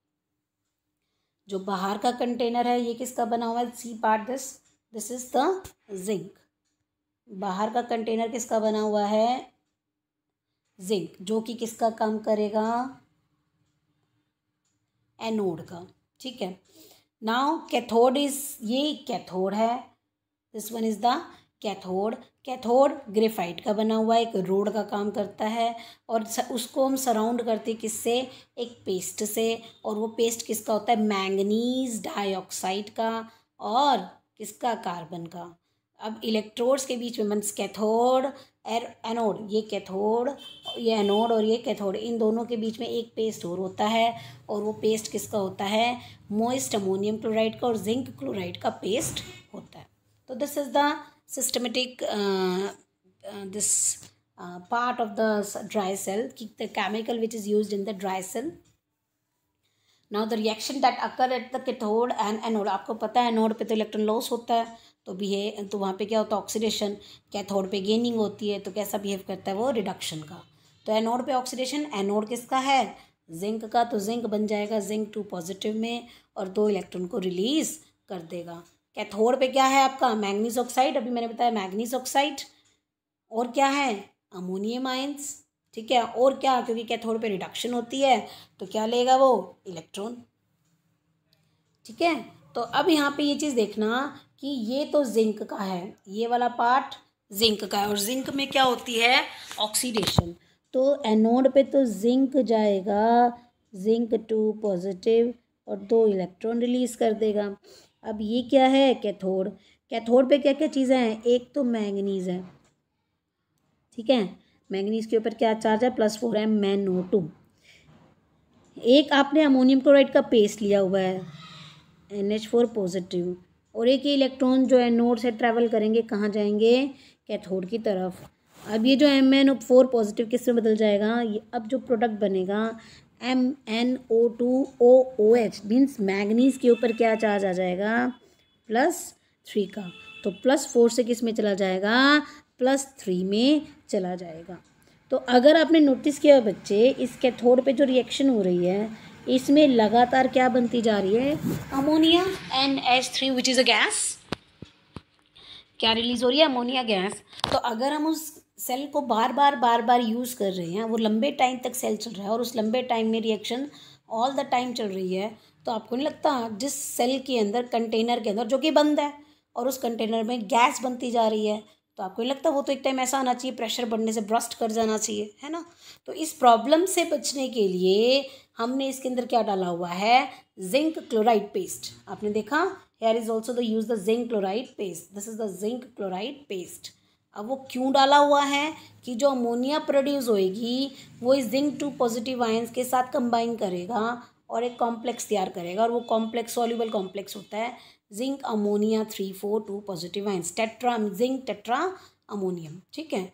जो बाहर का कंटेनर है ये किसका बना हुआ है see part this this is the zinc बाहर का कंटेनर किसका बना हुआ है जिंक जो कि किसका काम करेगा एनोड का ठीक है नाउ कैथोड इज ये कैथोड है this one is the cathode cathode graphite का बना हुआ एक रोड का काम करता है और उसको हम सराउंड करते किससे एक पेस्ट से और वो पेस्ट किसका होता है मैंगनीज डाइऑक्साइड का और किसका कार्बन का अब इलेक्ट्रोड्स के बीच में मंस कैथोड एर एनोड ये कैथोड ये एनोड और ये कैथोड इन दोनों के बीच में एक पेस्ट और होता है और वो पेस्ट किसका होता है मोइस्ट अमोनियम क्लोराइड का और जिंक क्लोराइड का पेस्ट होता है तो this is the systematic uh, uh, this uh, part of the dry cell, the chemical which is used in the dry cell. Now the reaction that occur at the cathode and anode आपको पता है एनोड पे तो इलेक्ट्रॉन लॉस होता है तो बिहेव तो वहाँ पे क्या होता है ऑक्सीडेशन कैथोड पे गेनिंग होती है तो कैसा बिहेव करता है वो रिडक्शन का तो एनोड पे ऑक्सीडेशन एनोड किसका है जिंक का तो जिंक बन जाएगा जिंक टू पॉजिटिव में और दो इलेक्ट्रॉन को रिलीज़ कर देगा कैथोड पे क्या है आपका मैंगनीज ऑक्साइड अभी मैंने बताया मैंगनीज ऑक्साइड और क्या है अमोनियम आयंस ठीक है और क्या क्योंकि कैथोड पे रिडक्शन होती है तो क्या लेगा वो इलेक्ट्रॉन ठीक है तो अब यहाँ पे ये चीज़ देखना कि ये तो जिंक का है ये वाला पार्ट जिंक का है और जिंक में क्या होती है ऑक्सीडेशन तो एनोड पे तो जिंक जाएगा जिंक टू पॉजिटिव और दो इलेक्ट्रॉन रिलीज कर देगा अब ये क्या है कैथोड कैथोड पे क्या क्या चीज़ें हैं एक तो मैंगनीज है ठीक है मैंगनीज के ऊपर क्या चार्ज है प्लस फोर एम मैनो टू एक आपने अमोनियम क्लोराइड का पेस्ट लिया हुआ है एन एच फोर पॉजिटिव और एक ये इलेक्ट्रॉन जो है नोड से ट्रैवल करेंगे कहाँ जाएंगे कैथोड की तरफ अब ये जो एम एन फोर पॉजिटिव किस में बदल जाएगा ये अब जो प्रोडक्ट बनेगा M N O two O O H means manganese के ऊपर क्या चार्ज आ जाएगा प्लस थ्री का तो प्लस फोर से किस में चला जाएगा प्लस थ्री में चला जाएगा तो अगर आपने नोटिस किया बच्चे इस कैथोड पे जो रिएक्शन हो रही है इसमें लगातार क्या बनती जा रही है ammonia N H three which is a gas क्या रिलीज़ हो रही है अमोनिया गैस तो अगर हम उस सेल को बार बार बार बार यूज़ कर रहे हैं वो लंबे टाइम तक सेल चल रहा है और उस लंबे टाइम में रिएक्शन ऑल द टाइम चल रही है तो आपको नहीं लगता जिस सेल के अंदर कंटेनर के अंदर जो कि बंद है और उस कंटेनर में गैस बनती जा रही है तो आपको नहीं लगता वो तो एक टाइम ऐसा आना चाहिए प्रेशर बढ़ने से ब्रस्ट कर जाना चाहिए है ना तो इस प्रॉब्लम से बचने के लिए हमने इसके अंदर क्या डाला हुआ है जिंक क्लोराइड पेस्ट आपने देखा here is also the use the zinc chloride paste this is the zinc chloride paste अब वो क्यों डाला हुआ है कि जो अमोनिया प्रोड्यूस होएगी वो इस जिंक टू पॉजिटिव आयंस के साथ कंबाइन करेगा और एक कॉम्प्लेक्स तैयार करेगा और वो कॉम्प्लेक्स सॉल्युबल कॉम्प्लेक्स होता है zinc ammonia three four two positive ions tetra zinc tetra ammonium ठीक है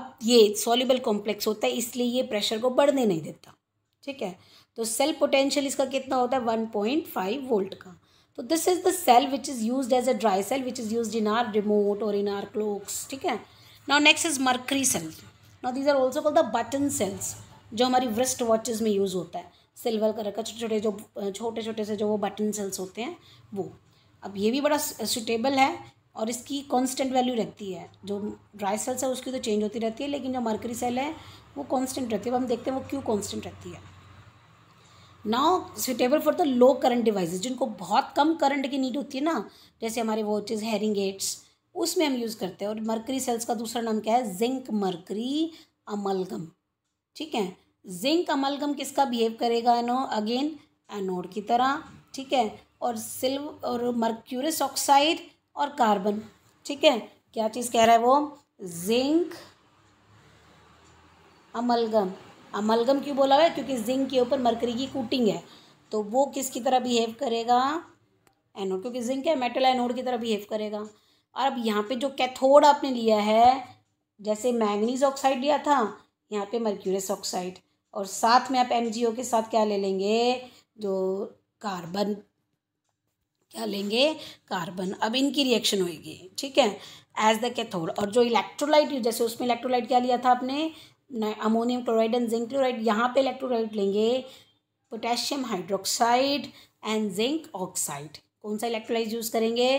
अब ये सॉल्युबल कॉम्प्लेक्स होता है इसलिए ये प्रेशर को बढ़ने नहीं देता ठीक है तो सेल पोटेंशियल इसका कितना होता है वन पॉइंट फाइव वोल्ट का तो this is the cell which is use as a dry cell which is use in our remote और इन आर क्लोक्स ठीक है now next is mercury cell now these are also call the button cells जो हमारी वेस्ट वॉचेज में यूज़ होता है सिल्वर कलर का छोटे छोटे जो छोटे छोटे से जो वो बटन सेल्स होते हैं वो अब ये भी बड़ा सुटेबल है और इसकी कांस्टेंट वैल्यू रहती है जो ड्राई सेल्स है उसकी तो चेंज होती रहती है लेकिन जो मर्करी सेल है वो कांस्टेंट रहती है अब हम देखते हैं वो क्यों कांस्टेंट रहती है now suitable for the low current device जिनको बहुत कम करंट की नीड होती है ना जैसे हमारे वॉचेज हेरिंग एड्स उसमें हम यूज़ करते हैं और मर्करी सेल्स का दूसरा नाम क्या है जिंक मर्करी अमलगम ठीक है जिंक अमलगम किसका बिहेव करेगा एनो अगेन एनोड की तरह ठीक है और सिल्व और मर्क्यूरस ऑक्साइड और कार्बन ठीक है क्या चीज़ कह रहा है वो जिंक अमलगम अमलगम क्यों बोला हुआ है क्योंकि जिंक के ऊपर मरकरी की कोटिंग है तो वो किसकी तरह बिहेव करेगा एनोड क्योंकि जिंक है मेटल एनोड की तरह बिहेव करेगा और अब यहाँ पे जो कैथोड आपने लिया है जैसे मैंगनीज ऑक्साइड लिया था यहाँ पे मर्क्यूरस ऑक्साइड और साथ में आप एम के साथ क्या ले लेंगे जो कार्बन क्या लेंगे कार्बन अब इनकी रिएक्शन होगी ठीक है एज द कैथोड और जो इलेक्ट्रोलाइट जैसे उसमें इलेक्ट्रोलाइट क्या लिया था आपने ammonium chloride and zinc chloride यहाँ पे इलेक्ट्रोलाइट लेंगे potassium hydroxide and zinc oxide कौन सा इलेक्ट्रोलाइट यूज़ करेंगे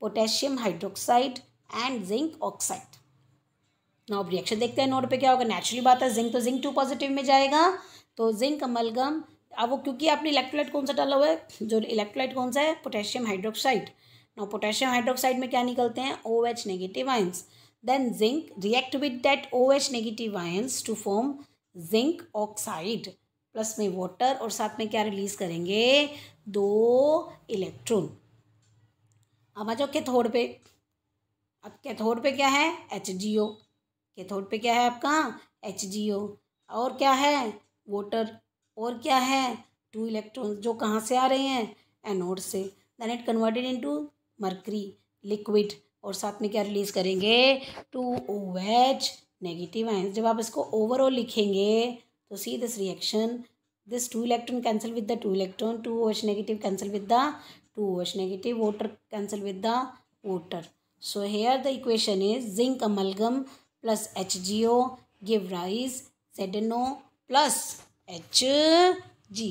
potassium hydroxide and zinc oxide अब रिएक्शन देखते हैं नोट पे क्या होगा नेचुरली बात है जिंक तो जिंक टू पॉजिटिव में जाएगा तो जिंक अमलगम अब वो क्योंकि आपने इलेक्ट्रोलाइट कौन सा डाला हुआ है जो इलेक्ट्रोलाइट कौन सा है पोटेशियम हाइड्रोक्साइड ना पोटेशियम हाइड्रोक्साइड में क्या निकलते हैं O H negative ions Then zinc react with that OH negative ions to form zinc oxide. Plus में वाटर और साथ में क्या रिलीज करेंगे दो इलेक्ट्रॉन अब आ जाओ कैथोड पे अब कैथोड पे क्या है एच जी ओ कैथोड पे क्या है आपका एच जी ओ और क्या है वोटर और क्या है टू इलेक्ट्रॉन जो कहाँ से आ रहे हैं एनोड से then it converted into mercury liquid और साथ में क्या रिलीज़ करेंगे two O H negative ions जब आप इसको ओवरऑल लिखेंगे तो see this reaction this two electron cancel with the two electron two H negative cancel with the two O H negative water cancel with the water water. So here the equation is zinc amalgam plus HgO give सेडनो प्लस एच जी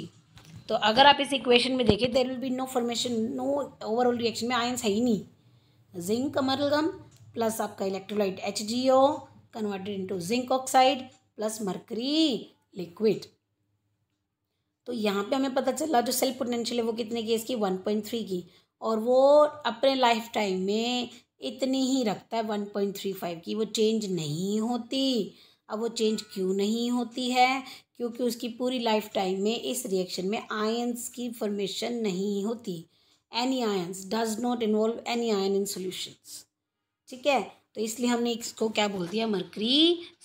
तो अगर आप इस इक्वेशन में देखें there will be no formation no overall reaction में आयंस है ही नहीं जिंक अमलगम प्लस आपका electrolyte H G O converted into zinc oxide plus mercury liquid तो यहाँ पे हमें पता चला जो सेल पोटेंशियल है वो कितने की है इसकी वन पॉइंट थ्री की और वो अपने लाइफ टाइम में इतनी ही रखता है वन पॉइंट थ्री फाइव की वो चेंज नहीं होती अब वो चेंज क्यों नहीं होती है क्योंकि उसकी पूरी लाइफ टाइम में इस रिएक्शन में आयंस की फॉर्मेशन नहीं होती any ions does not involve any ion in solutions ठीक है तो इसलिए हमने इसको क्या बोल दिया मर्करी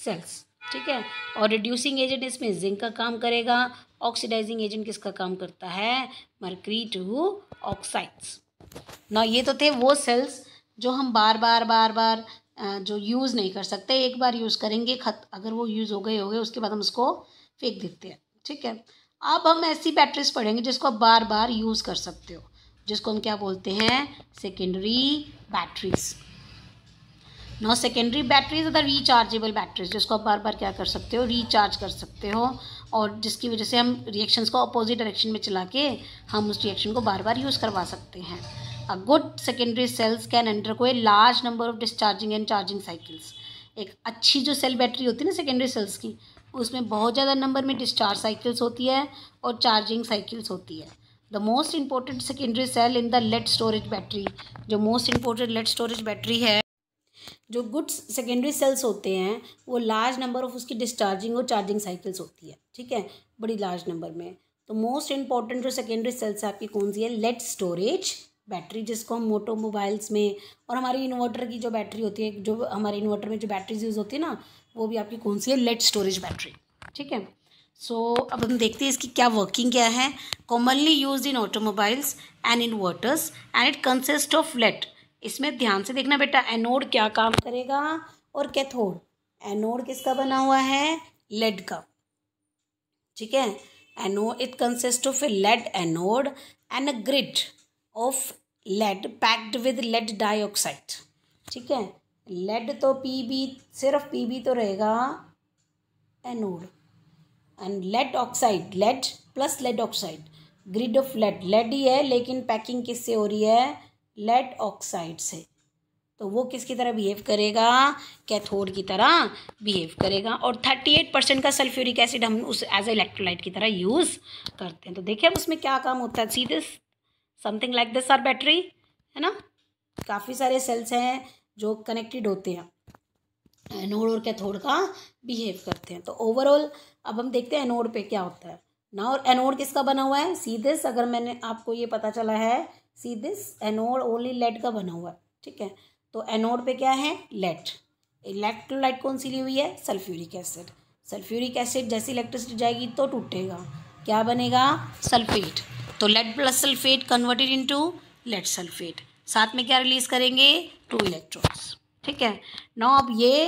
सेल्स ठीक है और रिड्यूसिंग एजेंट इसमें जिंक का काम करेगा ऑक्सीडाइजिंग एजेंट किसका काम करता है मर्करी टू ऑक्साइड्स ना ये तो थे वो सेल्स जो हम बार बार बार बार जो यूज़ नहीं कर सकते एक बार यूज़ करेंगे खत अगर वो यूज़ हो गए हो गए उसके बाद हम उसको फेंक देते हैं ठीक है अब हम ऐसी बैटरीज पढ़ेंगे जिसको आप बार बार यूज़ कर सकते हो जिसको हम क्या बोलते हैं secondary batteries no secondary batteries other rechargeable batteries जिसको आप बार बार क्या कर सकते हो रिचार्ज कर सकते हो और जिसकी वजह से हम रिएक्शंस को अपोजिट डायरेक्शन में चला के हम उस रिएक्शन को बार बार यूज़ करवा सकते हैं a good secondary cells can go a large number of discharging and charging cycles एक अच्छी जो सेल बैटरी होती है ना सेकेंडरी सेल्स की उसमें बहुत ज़्यादा नंबर में डिस्चार्ज साइकिल्स होती है और चार्जिंग साइकिल्स होती है the most important secondary cell in the lead storage battery जो most important lead storage battery है जो गुड्स सेकेंडरी सेल्स होते हैं वो लार्ज नंबर ऑफ उसकी डिस्चार्जिंग और चार्जिंग साइकिल्स होती है ठीक है बड़ी लार्ज नंबर में तो मोस्ट इंपॉर्टेंट जो सेकेंडरी सेल्स आपकी कौन सी है लेट स्टोरेज बैटरी जिसको हम मोटो मोबाइल्स में और हमारी इन्वर्टर की जो बैटरी होती है जो हमारे इन्वर्टर में जो बैटरीज यूज़ होती है ना वो भी आपकी कौन सी है लेट स्टोरेज बैटरी ठीक है सो so, अब हम देखते हैं इसकी क्या वर्किंग क्या है commonly use in automobiles and in waters and it consist of lead इसमें ध्यान से देखना बेटा एनोड क्या काम करेगा और कैथोड एनोड किसका बना हुआ है लेड का ठीक है एनो it consist of a lead anode and a grid of lead packed with lead dioxide ठीक है लेड तो पी बी सिर्फ पी बी तो रहेगा anode and lead oxide lead plus lead oxide grid of lead lead ही है लेकिन पैकिंग किससे हो रही है लेड ऑक्साइड से तो वो किसकी तरह बिहेव करेगा कैथोड की तरह बिहेव करेगा और थर्टी एट परसेंट का सल्फ्यूरिक एसिड हम उस एज ए इलेक्ट्रोलाइट की तरह यूज़ करते हैं तो देखिए अब उसमें क्या काम होता है see this something like this our battery है ना काफ़ी सारे सेल्स हैं जो कनेक्टेड होते हैं एनोड और कैथोड का बिहेव करते हैं तो ओवरऑल अब हम देखते हैं एनोड पे क्या होता है ना और एनोड किसका बना हुआ है सीधिस अगर मैंने आपको ये पता चला है सीधिस एनोड ओनली लेड का बना हुआ है ठीक है तो एनोड पे क्या है लेट इलेक्ट्रोलाइट कौन सी ली हुई है सल्फ्यूरिक एसिड सल्फ्यूरिक एसिड जैसी इलेक्ट्रिसिटी जाएगी तो टूटेगा क्या बनेगा सल्फेट तो lead plus sulphate converted into lead sulphate साथ में क्या रिलीज करेंगे टू इलेक्ट्रॉन्स ठीक है नौ अब ये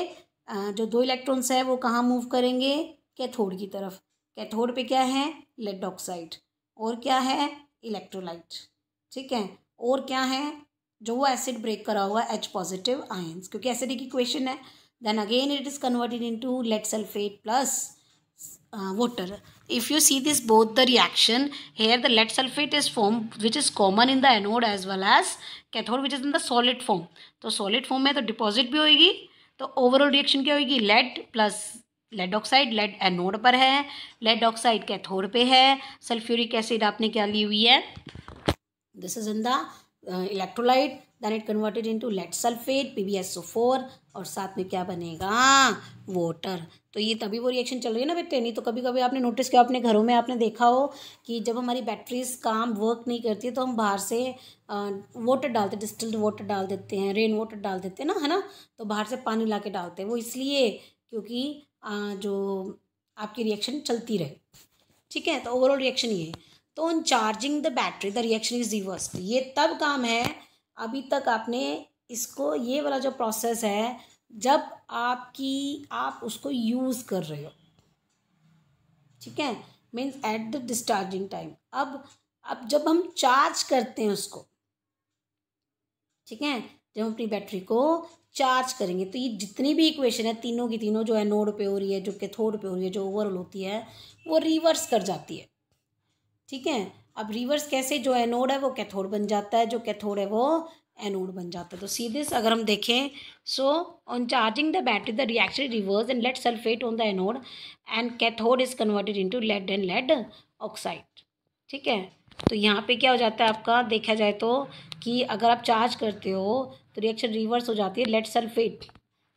जो दो इलेक्ट्रॉन्स है वो कहाँ मूव करेंगे कैथोड की तरफ कैथोड पे क्या है लेड ऑक्साइड और क्या है इलेक्ट्रोलाइट ठीक है और क्या है जो वो एसिड ब्रेक करा हुआ एच पॉजिटिव आयन्स क्योंकि एसिड की क्वेश्चन है then again it is converted in to lead sulphate plus water if you see this both the reaction here the lead sulphate is form which is common in the anode as well as cathode which is in the solid form तो सॉलिड फॉर्म में तो डिपॉजिट भी होगी तो ओवरऑल रिएक्शन क्या होगी lead plus lead oxide lead anode पर है लेड ऑक्साइड कैथोड पे है सल्फ्यूरिक एसिड आपने क्या ली हुई है this is in the electrolyte then it converted in to lead sulphate four और साथ में क्या बनेगा वोटर तो ये तभी वो रिएक्शन चल रही है ना बेटे नहीं तो कभी कभी आपने नोटिस किया अपने घरों में आपने देखा हो कि जब हमारी बैटरीज काम वर्क नहीं करती है तो हम बाहर से वाटर डालते डिस्टिल्ड वाटर डाल देते हैं रेन वाटर डाल देते हैं ना है ना तो बाहर से पानी ला के डालते हैं वो इसलिए क्योंकि जो आपकी रिएक्शन चलती रहे ठीक है तो ओवरऑल रिएक्शन ये है तो on charging the battery the reaction is reversed ये तब काम है अभी तक आपने इसको ये वाला जो प्रोसेस है जब आपकी आप उसको यूज़ कर रहे हो ठीक है means at the discharging time अब अब जब हम चार्ज करते हैं उसको ठीक है जब अपनी बैटरी को चार्ज करेंगे तो ये जितनी भी इक्वेशन है तीनों की तीनों जो है नोड पे हो रही है जो कैथोड पे हो रही है जो ओवरऑल होती है वो रिवर्स कर जाती है ठीक है अब रिवर्स कैसे जो एनोड है वो कैथोड बन जाता है जो कैथोड है वो एनोड बन जाता है तो सीधे से अगर हम देखें so on charging the battery the reaction reverse and lead sulphate on the anode and cathode is converted into lead and lead oxide ठीक है तो यहाँ पे क्या हो जाता है आपका देखा जाए तो कि अगर आप चार्ज करते हो तो रिएक्शन रिवर्स हो जाती है लेट सल्फेट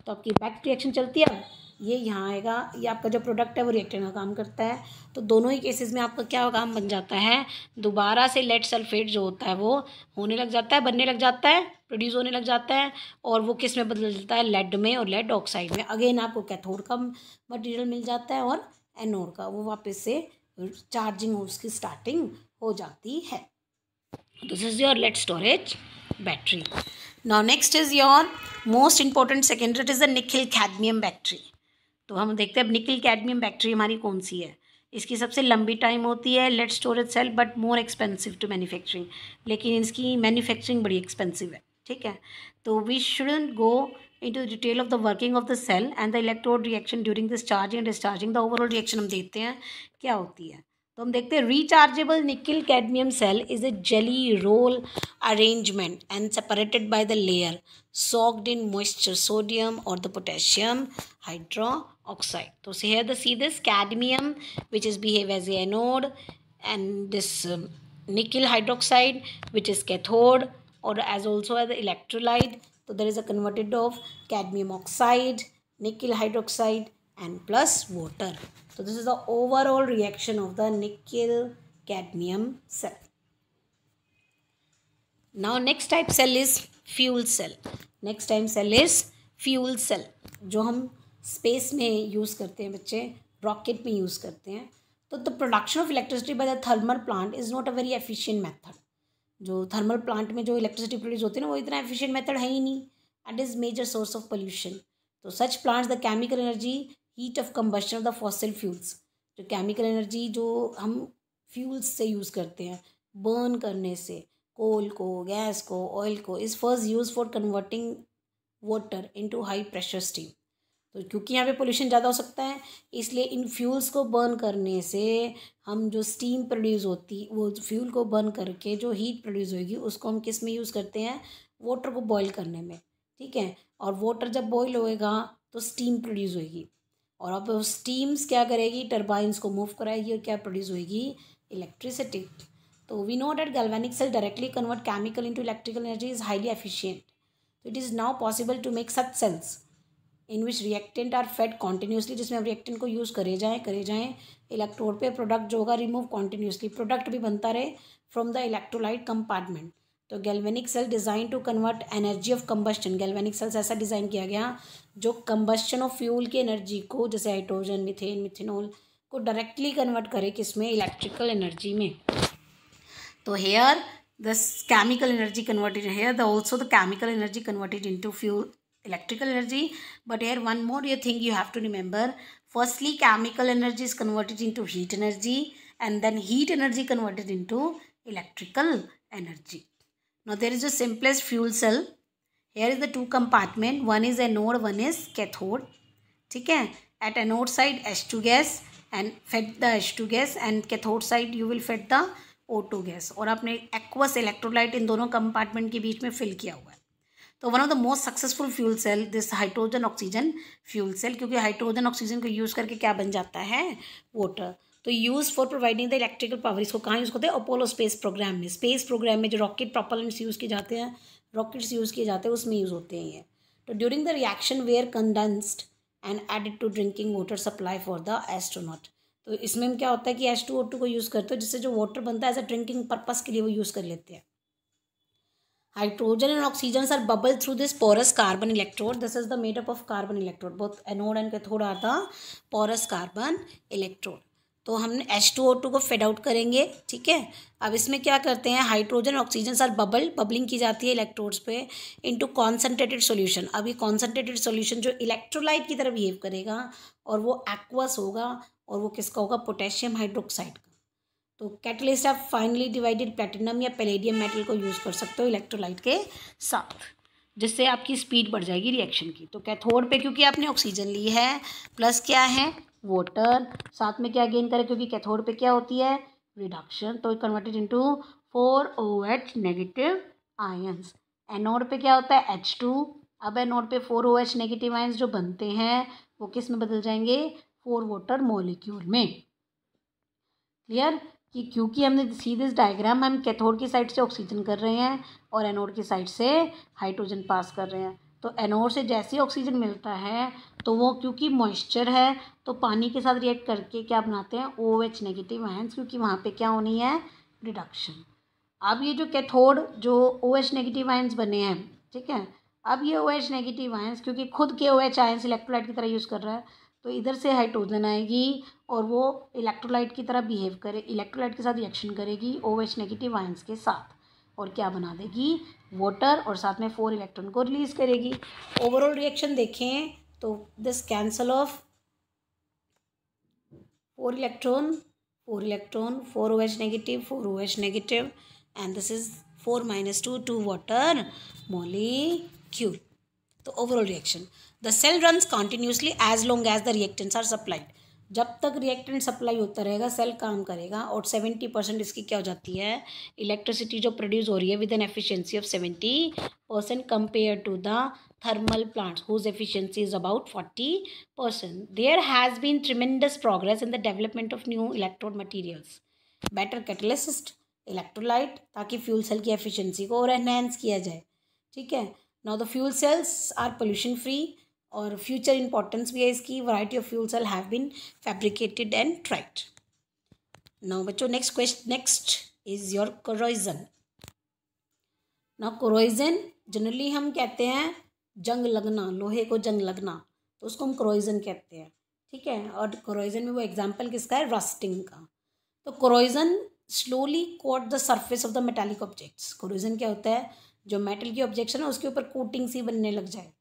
तो आपकी बैक रिएक्शन चलती है ये यहाँ आएगा ये आपका जो प्रोडक्ट है वो रिएक्टर का काम करता है तो दोनों ही केसेस में आपका क्या काम बन जाता है दोबारा से लेट सल्फेट जो होता है वो होने लग जाता है बनने लग जाता है प्रोड्यूस होने लग जाता है और वो किस में बदल जाता है लेड में और लेड ऑक्साइड में अगेन आपको कैथोड का मटेरियल मिल जाता है और एनोड का वो वापस से चार्जिंग उसकी स्टार्टिंग हो जाती है this is your lead storage battery now next is your most important secondary it is the nickel cadmium battery तो हम देखते हैं अब निखिल कैडमियम बैक्ट्री हमारी कौन सी है इसकी सबसे लंबी टाइम होती है lead storage cell but more expensive to manufacturing लेकिन इसकी मैन्युफैक्चरिंग बड़ी एक्सपेंसिव है ठीक है तो we shouldn't go into detail of the working of the cell and the electrode reaction during this charging and discharging the overall reaction हम देखते हैं क्या होती है तो हम देखते हैं rechargeable nickel cadmium cell is a jelly roll arrangement and separated by the layer soaked in moisture sodium और द पोटेशियम हाइड्रो ऑक्साइड तो here the see this cadmium which is behave as anode and this nickel hydroxide which is cathode और एज ऑल्सो एज इलेक्ट्रोलाइट तो there is a converted of cadmium oxide nickel hydroxide and plus water तो this is the overall reaction of the nickel cadmium cell Now next type cell is fuel cell next time cell is fuel cell जो हम स्पेस में यूज़ करते हैं बच्चे रॉकेट में यूज़ करते हैं तो the production of electricity by the thermal plant is not a very efficient method जो थर्मल प्लांट में जो इलेक्ट्रिसिटी प्रोड्यूस होती है ना वो इतना एफिशिएंट मेथड है ही नहीं and is major source of pollution तो such plants the chemical energy heat of combustion the fossil fuels जो केमिकल एनर्जी जो हम फ्यूल्स से यूज़ करते हैं बर्न करने से कोल को गैस को ऑयल को is first use for converting water into high pressure steam तो क्योंकि यहाँ पे पोल्यूशन ज़्यादा हो सकता है इसलिए इन फ्यूल्स को बर्न करने से हम जो स्टीम प्रोड्यूस होती वो फ्यूल को बर्न करके जो हीट प्रोड्यूस होगी उसको हम किस में यूज़ करते हैं वाटर को बॉईल करने में ठीक है और वाटर जब बॉईल होएगा तो स्टीम प्रोड्यूस होएगी और अब स्टीम्स क्या करेगी टर्बाइंस को मूव कराएगी और क्या प्रोड्यूस होएगी इलेक्ट्रिसिटी तो we know that galvanic cell directly convert chemical into electrical energy is highly efficient तो it is now possible to make such cells in which reactant are fed continuously जिसमें हम रिएक्टेंट को यूज़ करे जाएँ करे जाएँ इलेक्ट्रोड पर प्रोडक्ट जो होगा रिमूव कॉन्टीन्यूसली प्रोडक्ट भी बनता रहे फ्रॉम द इलेक्ट्रोलाइट कंपार्टमेंट तो galvanic cell design to convert energy of combustion galvanic cells ऐसा डिज़ाइन किया गया जो कम्बस्टन ऑफ फ्यूल की एनर्जी को जैसे हाइड्रोजन मिथेन मिथेनॉल को डायरेक्टली कन्वर्ट करे किसमें इलेक्ट्रिकल एनर्जी में तो here the chemical energy converted here the also the chemical energy converted in fuel electrical energy but here one more you think you have to remember firstly chemical energy is converted in to heat energy and then heat energy converted in electrical energy Now there is the simplest fuel cell. Here is the two compartment. One is anode, one is cathode. ठीक है At anode side H2 gas and fed the H2 gas and cathode side you will fed the O2 gas. और आपने एक्वस इलेक्ट्रोलाइट इन दोनों कंपार्टमेंट के बीच में फिल किया हुआ है तो one of the most successful fuel cell this hydrogen oxygen fuel cell क्योंकि हाइड्रोजन ऑक्सीजन को यूज़ करके क्या बन जाता है वाटर तो use for providing the electrical power इसको कहाँ यूज़ करते हैं अपोलो स्पेस प्रोग्राम में स्पेस प्रोग्राम में जो रॉकेट प्रॉपलेंट्स यूज़ किए जाते हैं रॉकेट्स यूज़ किए जाते हैं उसमें यूज़ होते हैं ये तो during the reaction were condensed and added to drinking water supply for the astronaut तो इसमें क्या होता है कि एस टू ओ टू को यूज़ करते हो जिससे जो वाटर बनता है एज अ ड्रिंकिंग पर्पज़ के लिए वो यूज़ कर लेते हैं hydrogen and oxygen are bubble through this porous carbon electrode this is the made up of carbon electrode बहुत एनोड एंड कैथोड आता पोरस कार्बन इलेक्ट्रोड तो हम एच टू ओ टू को फेड आउट करेंगे ठीक है अब इसमें क्या करते हैं hydrogen oxygen sir bubble bubbling की जाती है इलेक्ट्रोड्स पे इनटू कॉन्सेंट्रेटेड सॉल्यूशन अब ये कॉन्सेंट्रेटेड सॉल्यूशन जो इलेक्ट्रोलाइट की तरह बिहेव करेगा और वो एक्वस होगा और वो किसका होगा पोटेशियम हाइड्रोक्साइड का तो कैटलिस्ट आप फाइनली डिवाइडेड प्लेटिनम या पेलेडियम मेटल को यूज़ कर सकते हो इलेक्ट्रोलाइट के साथ जिससे आपकी स्पीड बढ़ जाएगी रिएक्शन की तो कैथोड पे क्योंकि आपने ऑक्सीजन ली है प्लस क्या है वोटर साथ में क्या गेन करें क्योंकि कैथोड पे क्या होती है रिडक्शन तो converted into four O H negative ions anode पे क्या होता है एच टू अब एनोड पे four O H negative ions जो बनते हैं वो किस में बदल जाएंगे फोर वोटर मोलिक्यूल में क्लियर कि क्योंकि हमने सी दिस डायग्राम हम कैथोड की साइड से ऑक्सीजन कर रहे हैं और एनोड की साइड से हाइड्रोजन पास कर रहे हैं तो एनोर से जैसे ऑक्सीजन मिलता है तो वो क्योंकि मॉइस्चर है तो पानी के साथ रिएक्ट करके क्या बनाते हैं ओ एच नेगेटिव आयंस क्योंकि वहाँ पे क्या होनी है रिडक्शन अब ये जो कैथोड जो ओ एच नेगेटिव आयंस बने हैं ठीक है अब ये ओ एच नेगेटिव आयंस क्योंकि खुद के ओ एच आयंस इलेक्ट्रोलाइट की तरह यूज़ कर रहा है तो इधर से हाइड्रोजन आएगी और वो इलेक्ट्रोलाइट की तरह बिहेव करे इलेक्ट्रोलाइट के साथ रिएक्शन करेगी ओ एच नेगेटिव आयंस के साथ और क्या बना देगी वाटर और साथ में फोर इलेक्ट्रॉन को रिलीज करेगी ओवरऑल रिएक्शन देखें तो this cancel off four electron four electron four O H negative four O H negative and this is four minus two two water molecule तो overall reaction the cell runs continuously as long as the reactants are supplied जब तक रिएक्टेंट सप्लाई होता रहेगा सेल काम करेगा और सेवेंटी परसेंट इसकी क्या हो जाती है इलेक्ट्रिसिटी जो प्रोड्यूस हो रही है with an efficiency of seventy percent compare to the thermal plants whose efficiency is about forty percent there has been tremendous progress in the development of new electrode materials better catalyst electrolyte ताकि फ्यूल सेल की एफिशियंसी को और एनहेंस किया जाए ठीक है now the fuel cells are pollution free और फ्यूचर इंपॉर्टेंस भी है इसकी variety of fuel cell have been fabricated and tried now बच्चों next question next is your corrosion now corrosion generally हम कहते हैं जंग लगना लोहे को जंग लगना तो उसको हम क्रोइजन कहते हैं ठीक है और क्रोइजन में वो एग्जाम्पल किसका है रस्टिंग का तो corrosion slowly coat the surface of the metallic objects corrosion क्या होता है जो मेटल की ऑब्जेक्ट्स है ना उसके ऊपर कोटिंग सी बनने लग जाए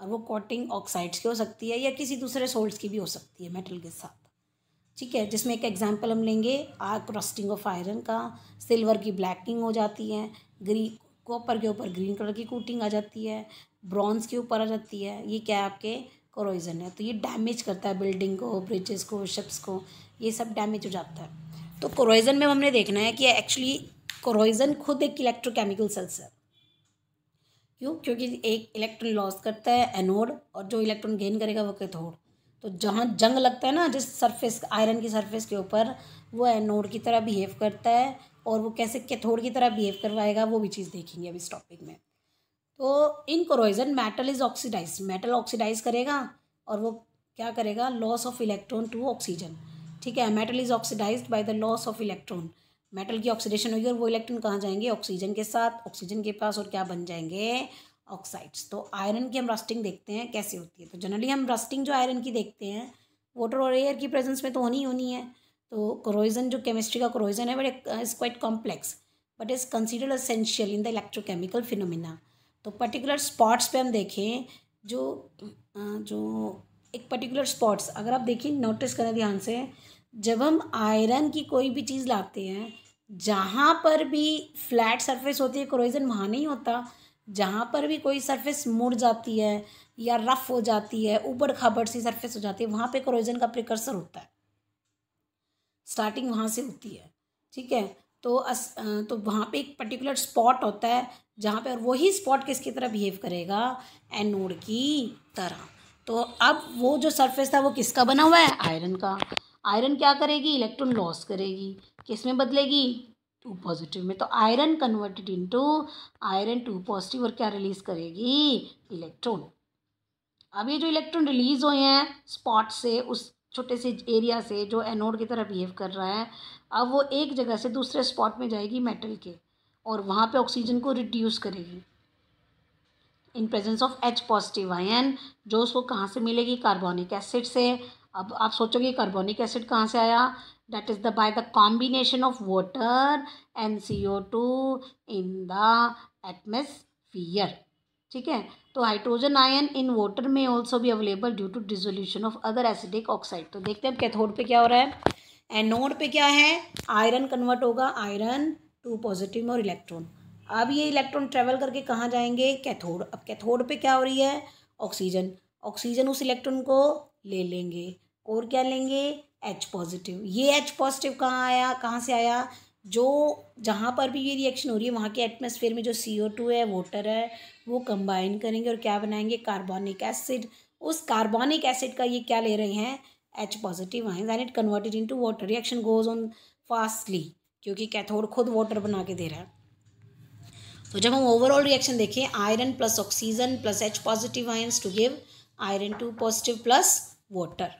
और वो कोटिंग ऑक्साइड्स की हो सकती है या किसी दूसरे सोल्ट्स की भी हो सकती है मेटल के साथ ठीक है जिसमें एक एग्जाम्पल हम लेंगे आग रस्टिंग ऑफ आयरन का सिल्वर की ब्लैकिंग हो जाती है ग्रीन कॉपर के ऊपर ग्रीन कलर की कोटिंग आ जाती है ब्रॉन्ज के ऊपर आ जाती है ये क्या है आपके कोरोइजन है तो ये डैमेज करता है बिल्डिंग को ब्रिजेस को शिप्स को ये सब डैमेज हो जाता है तो कोरोइजन में हमने देखना है कि एक्चुअली कोरोइजन खुद एक इलेक्ट्रोकेमिकल सेल्स है क्यों क्योंकि एक इलेक्ट्रॉन लॉस करता है एनोड और जो इलेक्ट्रॉन गेन करेगा वो कैथोड तो जहाँ जंग लगता है ना जिस सरफेस आयरन की सरफेस के ऊपर वो एनोड की तरह बिहेव करता है और वो कैसे कैथोड की तरह बिहेव करवाएगा वो भी चीज़ देखेंगे अभी इस टॉपिक में तो in corrosion metal is oxidise metal oxidise करेगा और वो क्या करेगा loss of electron to oxygen ठीक है metal is oxidise by the loss of electron metal की ऑक्सीडेशन होगी और वो इलेक्ट्रॉन कहाँ जाएंगे ऑक्सीजन के साथ ऑक्सीजन के पास और क्या बन जाएंगे ऑक्साइड्स तो आयरन की हम रस्टिंग देखते हैं कैसे होती है तो जनरली हम रस्टिंग जो आयरन की देखते हैं वाटर और एयर की प्रेजेंस में तो होनी ही होनी है तो क्रोइजन जो केमिस्ट्री का क्रोइजन है but is quite complex but is considered essential in the electrochemical phenomena तो पर्टिकुलर स्पॉट्स पे हम देखें जो जो एक पर्टिकुलर स्पॉट्स अगर आप देखिए नोटिस करें ध्यान से जब हम आयरन की कोई भी चीज़ लाते हैं जहाँ पर भी फ्लैट सरफेस होती है क्रोइजन वहाँ नहीं होता जहाँ पर भी कोई सरफेस मुड़ जाती है या रफ़ हो जाती है ऊबड़ खाबड़ सी सरफेस हो जाती है वहाँ पे क्रोइजन का प्रिकर्सर होता है स्टार्टिंग वहाँ से होती है ठीक है तो अस तो वहाँ पे एक पर्टिकुलर स्पॉट होता है जहाँ पर वही स्पॉट किसकी तरह बिहेव करेगा एनोड की तरह तो अब वो जो सरफेस था वो किसका बना हुआ है आयरन का आयरन क्या करेगी इलेक्ट्रॉन लॉस करेगी किस में बदलेगी टू पॉजिटिव में तो iron converted into iron two positive और क्या रिलीज करेगी इलेक्ट्रॉन अब ये जो इलेक्ट्रॉन रिलीज हुए हैं स्पॉट से उस छोटे से एरिया से जो एनोड की तरह बिहेव कर रहा है अब वो एक जगह से दूसरे स्पॉट में जाएगी मेटल के और वहाँ पे ऑक्सीजन को रिड्यूस करेगी in presence of H positive ion जो उसको कहाँ से मिलेगी कार्बोनिक एसिड से अब आप सोचोगे कार्बोनिक एसिड कहाँ से आया that the by the combination of water and C O two in the atmosphere ठीक है तो हाइड्रोजन आयन इन वाटर में ऑल्सो भी available due to dissolution of other acidic oxide तो देखते हैं कैथोड पे क्या हो रहा है एनोड पे क्या है आयरन कन्वर्ट होगा आयरन टू पॉजिटिव और इलेक्ट्रॉन अब ये इलेक्ट्रॉन ट्रेवल करके कहाँ जाएंगे कैथोड अब कैथोड पे क्या हो रही है ऑक्सीजन ऑक्सीजन उस इलेक्ट्रॉन को ले लेंगे और क्या लेंगे एच पॉजिटिव ये एच पॉजिटिव कहाँ आया कहाँ से आया जो जहाँ पर भी ये रिएक्शन हो रही है वहाँ के एटमोसफेयर में जो सी ओ टू है वाटर है वो कंबाइन करेंगे और क्या बनाएंगे कार्बोनिक एसिड उस कार्बोनिक एसिड का ये क्या ले रहे हैं H positive ions then it converted in to water reaction goes on fastly क्योंकि कैथोड खुद वाटर बना के दे रहा है तो जब हम ओवरऑल रिएक्शन देखें iron plus oxygen plus H positive ions to give iron 2 positive plus water.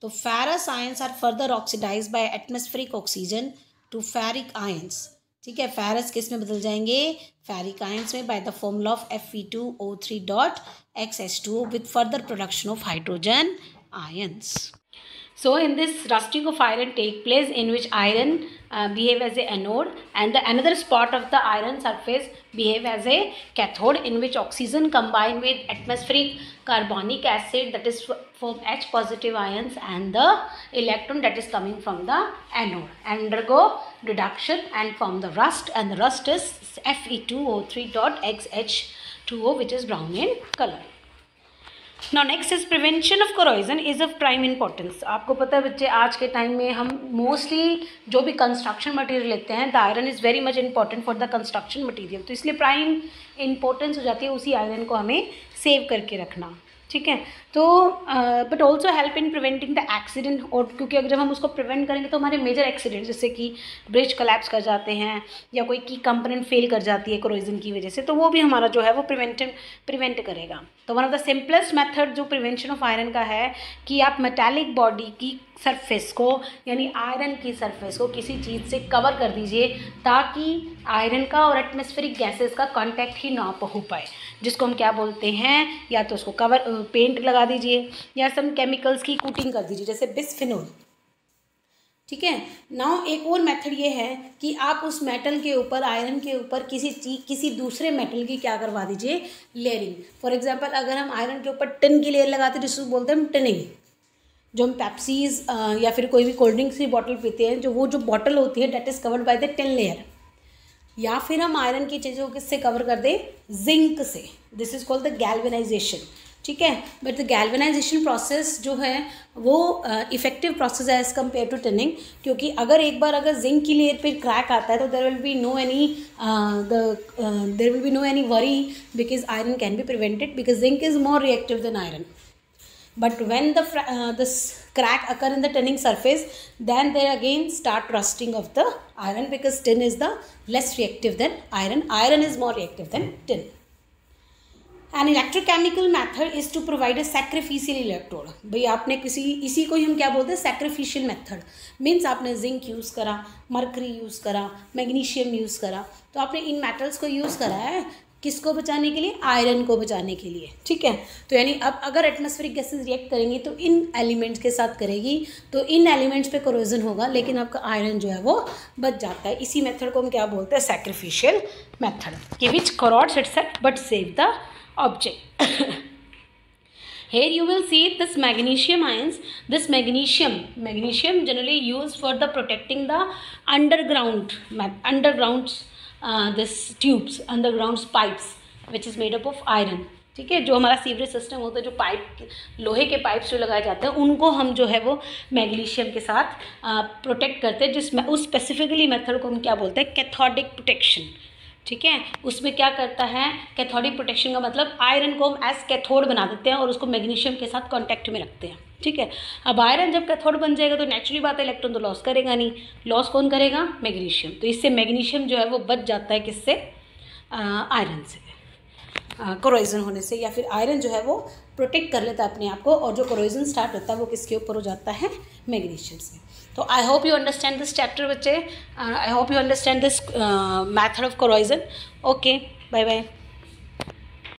So ferric ions are further oxidized by atmospheric oxygen to ferric ions. ठीक है फेरस किस में बदल जाएंगे फेरिक आयंस में by Fe2O3. XS2O with further production of hydrogen ions so in this rusting of iron take place in which iron uh, behave as a anode and the another spot of the iron surface behave as a cathode in which oxygen combine with atmospheric carbonic acid that is form H positive ions and the electron that is coming from the anode undergo reduction and form the rust and the rust is Fe2O3 dot XH2O which is brown in color. Now next is prevention of corrosion is of prime importance आपको पता है बच्चे आज के टाइम में हम मोस्टली जो भी कंस्ट्रक्शन मटेरियल लेते हैं the iron is very much important for the construction material तो इसलिए प्राइम इंपॉर्टेंस हो जाती है उसी आयरन को हमें सेव करके रखना ठीक है तो but also help in preventing the accident और क्योंकि अगर जब हम उसको प्रिवेंट करेंगे तो हमारे मेजर एक्सीडेंट जैसे कि ब्रिज कलेप्स कर जाते हैं या कोई की कंपोनेंट फेल कर जाती है क्रोइजन की वजह से तो वो भी हमारा जो है वो प्रिवेंट प्रिवेंट करेगा तो one of the simplest method जो प्रिवेंशन ऑफ आयरन का है कि आप मेटेलिक बॉडी की सरफेस को यानी आयरन की सरफेस को किसी चीज़ से कवर कर दीजिए ताकि आयरन का और एटमोस्फेरिक गैसेस का कॉन्टैक्ट ही ना हो पाए जिसको हम क्या बोलते हैं या तो उसको कवर पेंट लगा दीजिए या सम केमिकल्स की कोटिंग कर दीजिए जैसे बिस्फिनोल ठीक है नाउ एक और मेथड ये है कि आप उस मेटल के ऊपर आयरन के ऊपर किसी चीज किसी दूसरे मेटल की क्या करवा दीजिए लेयरिंग फॉर एग्जांपल अगर हम आयरन के ऊपर टिन की लेयर लगाते हैं जिसको बोलते हैं हम टिनिंग जो हम पैप्सीज या फिर कोई भी कोल्ड ड्रिंक्स की बॉटल पीते हैं जो वो जो बॉटल होती है that is covered by the tin layer या फिर हम आयरन की चीज़ों किससे कवर कर दें जिंक से this is called the galvanisation ठीक है बट द गैल्वेनाइजेशन प्रोसेस जो है वो इफेक्टिव uh, प्रोसेस है एज कम्पेयर टू टनिंग क्योंकि अगर एक बार अगर जिंक की लेयर पर क्रैक आता है तो there will be no any there will be no any worry because iron can be prevented because zinc is more reactive than iron but when the uh, this crack occur in the tanning surface then they again start rusting of the iron because tin is the less reactive than iron iron is more reactive than tin an electrochemical method is to provide a sacrificial electrode bhai aapne kisi isi ko hi hum kya bolte hain sacrificial method means aapne zinc use kara mercury use kara magnesium use kara to aapne in metals ko use kara hai किसको बचाने के लिए आयरन को बचाने के लिए ठीक है तो यानी अब अगर एटमॉस्फेरिक गैसेस रिएक्ट करेंगी तो इन एलिमेंट्स के साथ करेगी तो इन एलिमेंट्स पे करोजन होगा लेकिन आपका आयरन जो है वो बच जाता है इसी मेथड को हम क्या बोलते हैं सेक्रीफिशियल मेथड कि which corrodes it but save the object here you will see this magnesium ions this magnesium magnesium generally use for the protecting the underground undergrounds this tubes underground pipes which is made up of iron ठीक है जो हमारा सीवरेज सिस्टम होता है जो पाइप लोहे के पाइप्स जो लगाए जाते हैं उनको हम जो है वो मैग्नीशियम के साथ प्रोटेक्ट uh, करते हैं जिसमें उस स्पेसिफिकली मेथड को हम क्या बोलते हैं कैथोडिक प्रोटेक्शन ठीक है उसमें क्या करता है कैथोडिक प्रोटेक्शन का मतलब आयरन को हम एज कैथोड बना देते हैं और उसको मैग्नीशियम के साथ कॉन्टैक्ट में रखते हैं ठीक है अब आयरन जब कैथोड बन जाएगा तो नेचुरली बात है इलेक्ट्रॉन तो लॉस करेगा नहीं लॉस कौन करेगा मैग्नीशियम तो इससे मैग्नीशियम जो है वो बच जाता है किससे आयरन से करोइजन होने से या फिर आयरन जो है वो प्रोटेक्ट कर लेता है अपने आप को और जो करोइजन स्टार्ट होता है वो किसके ऊपर हो जाता है मैग्नीशियम से तो I hope you understand this chapter बच्चे I hope you understand this method of corrosion okay bye bye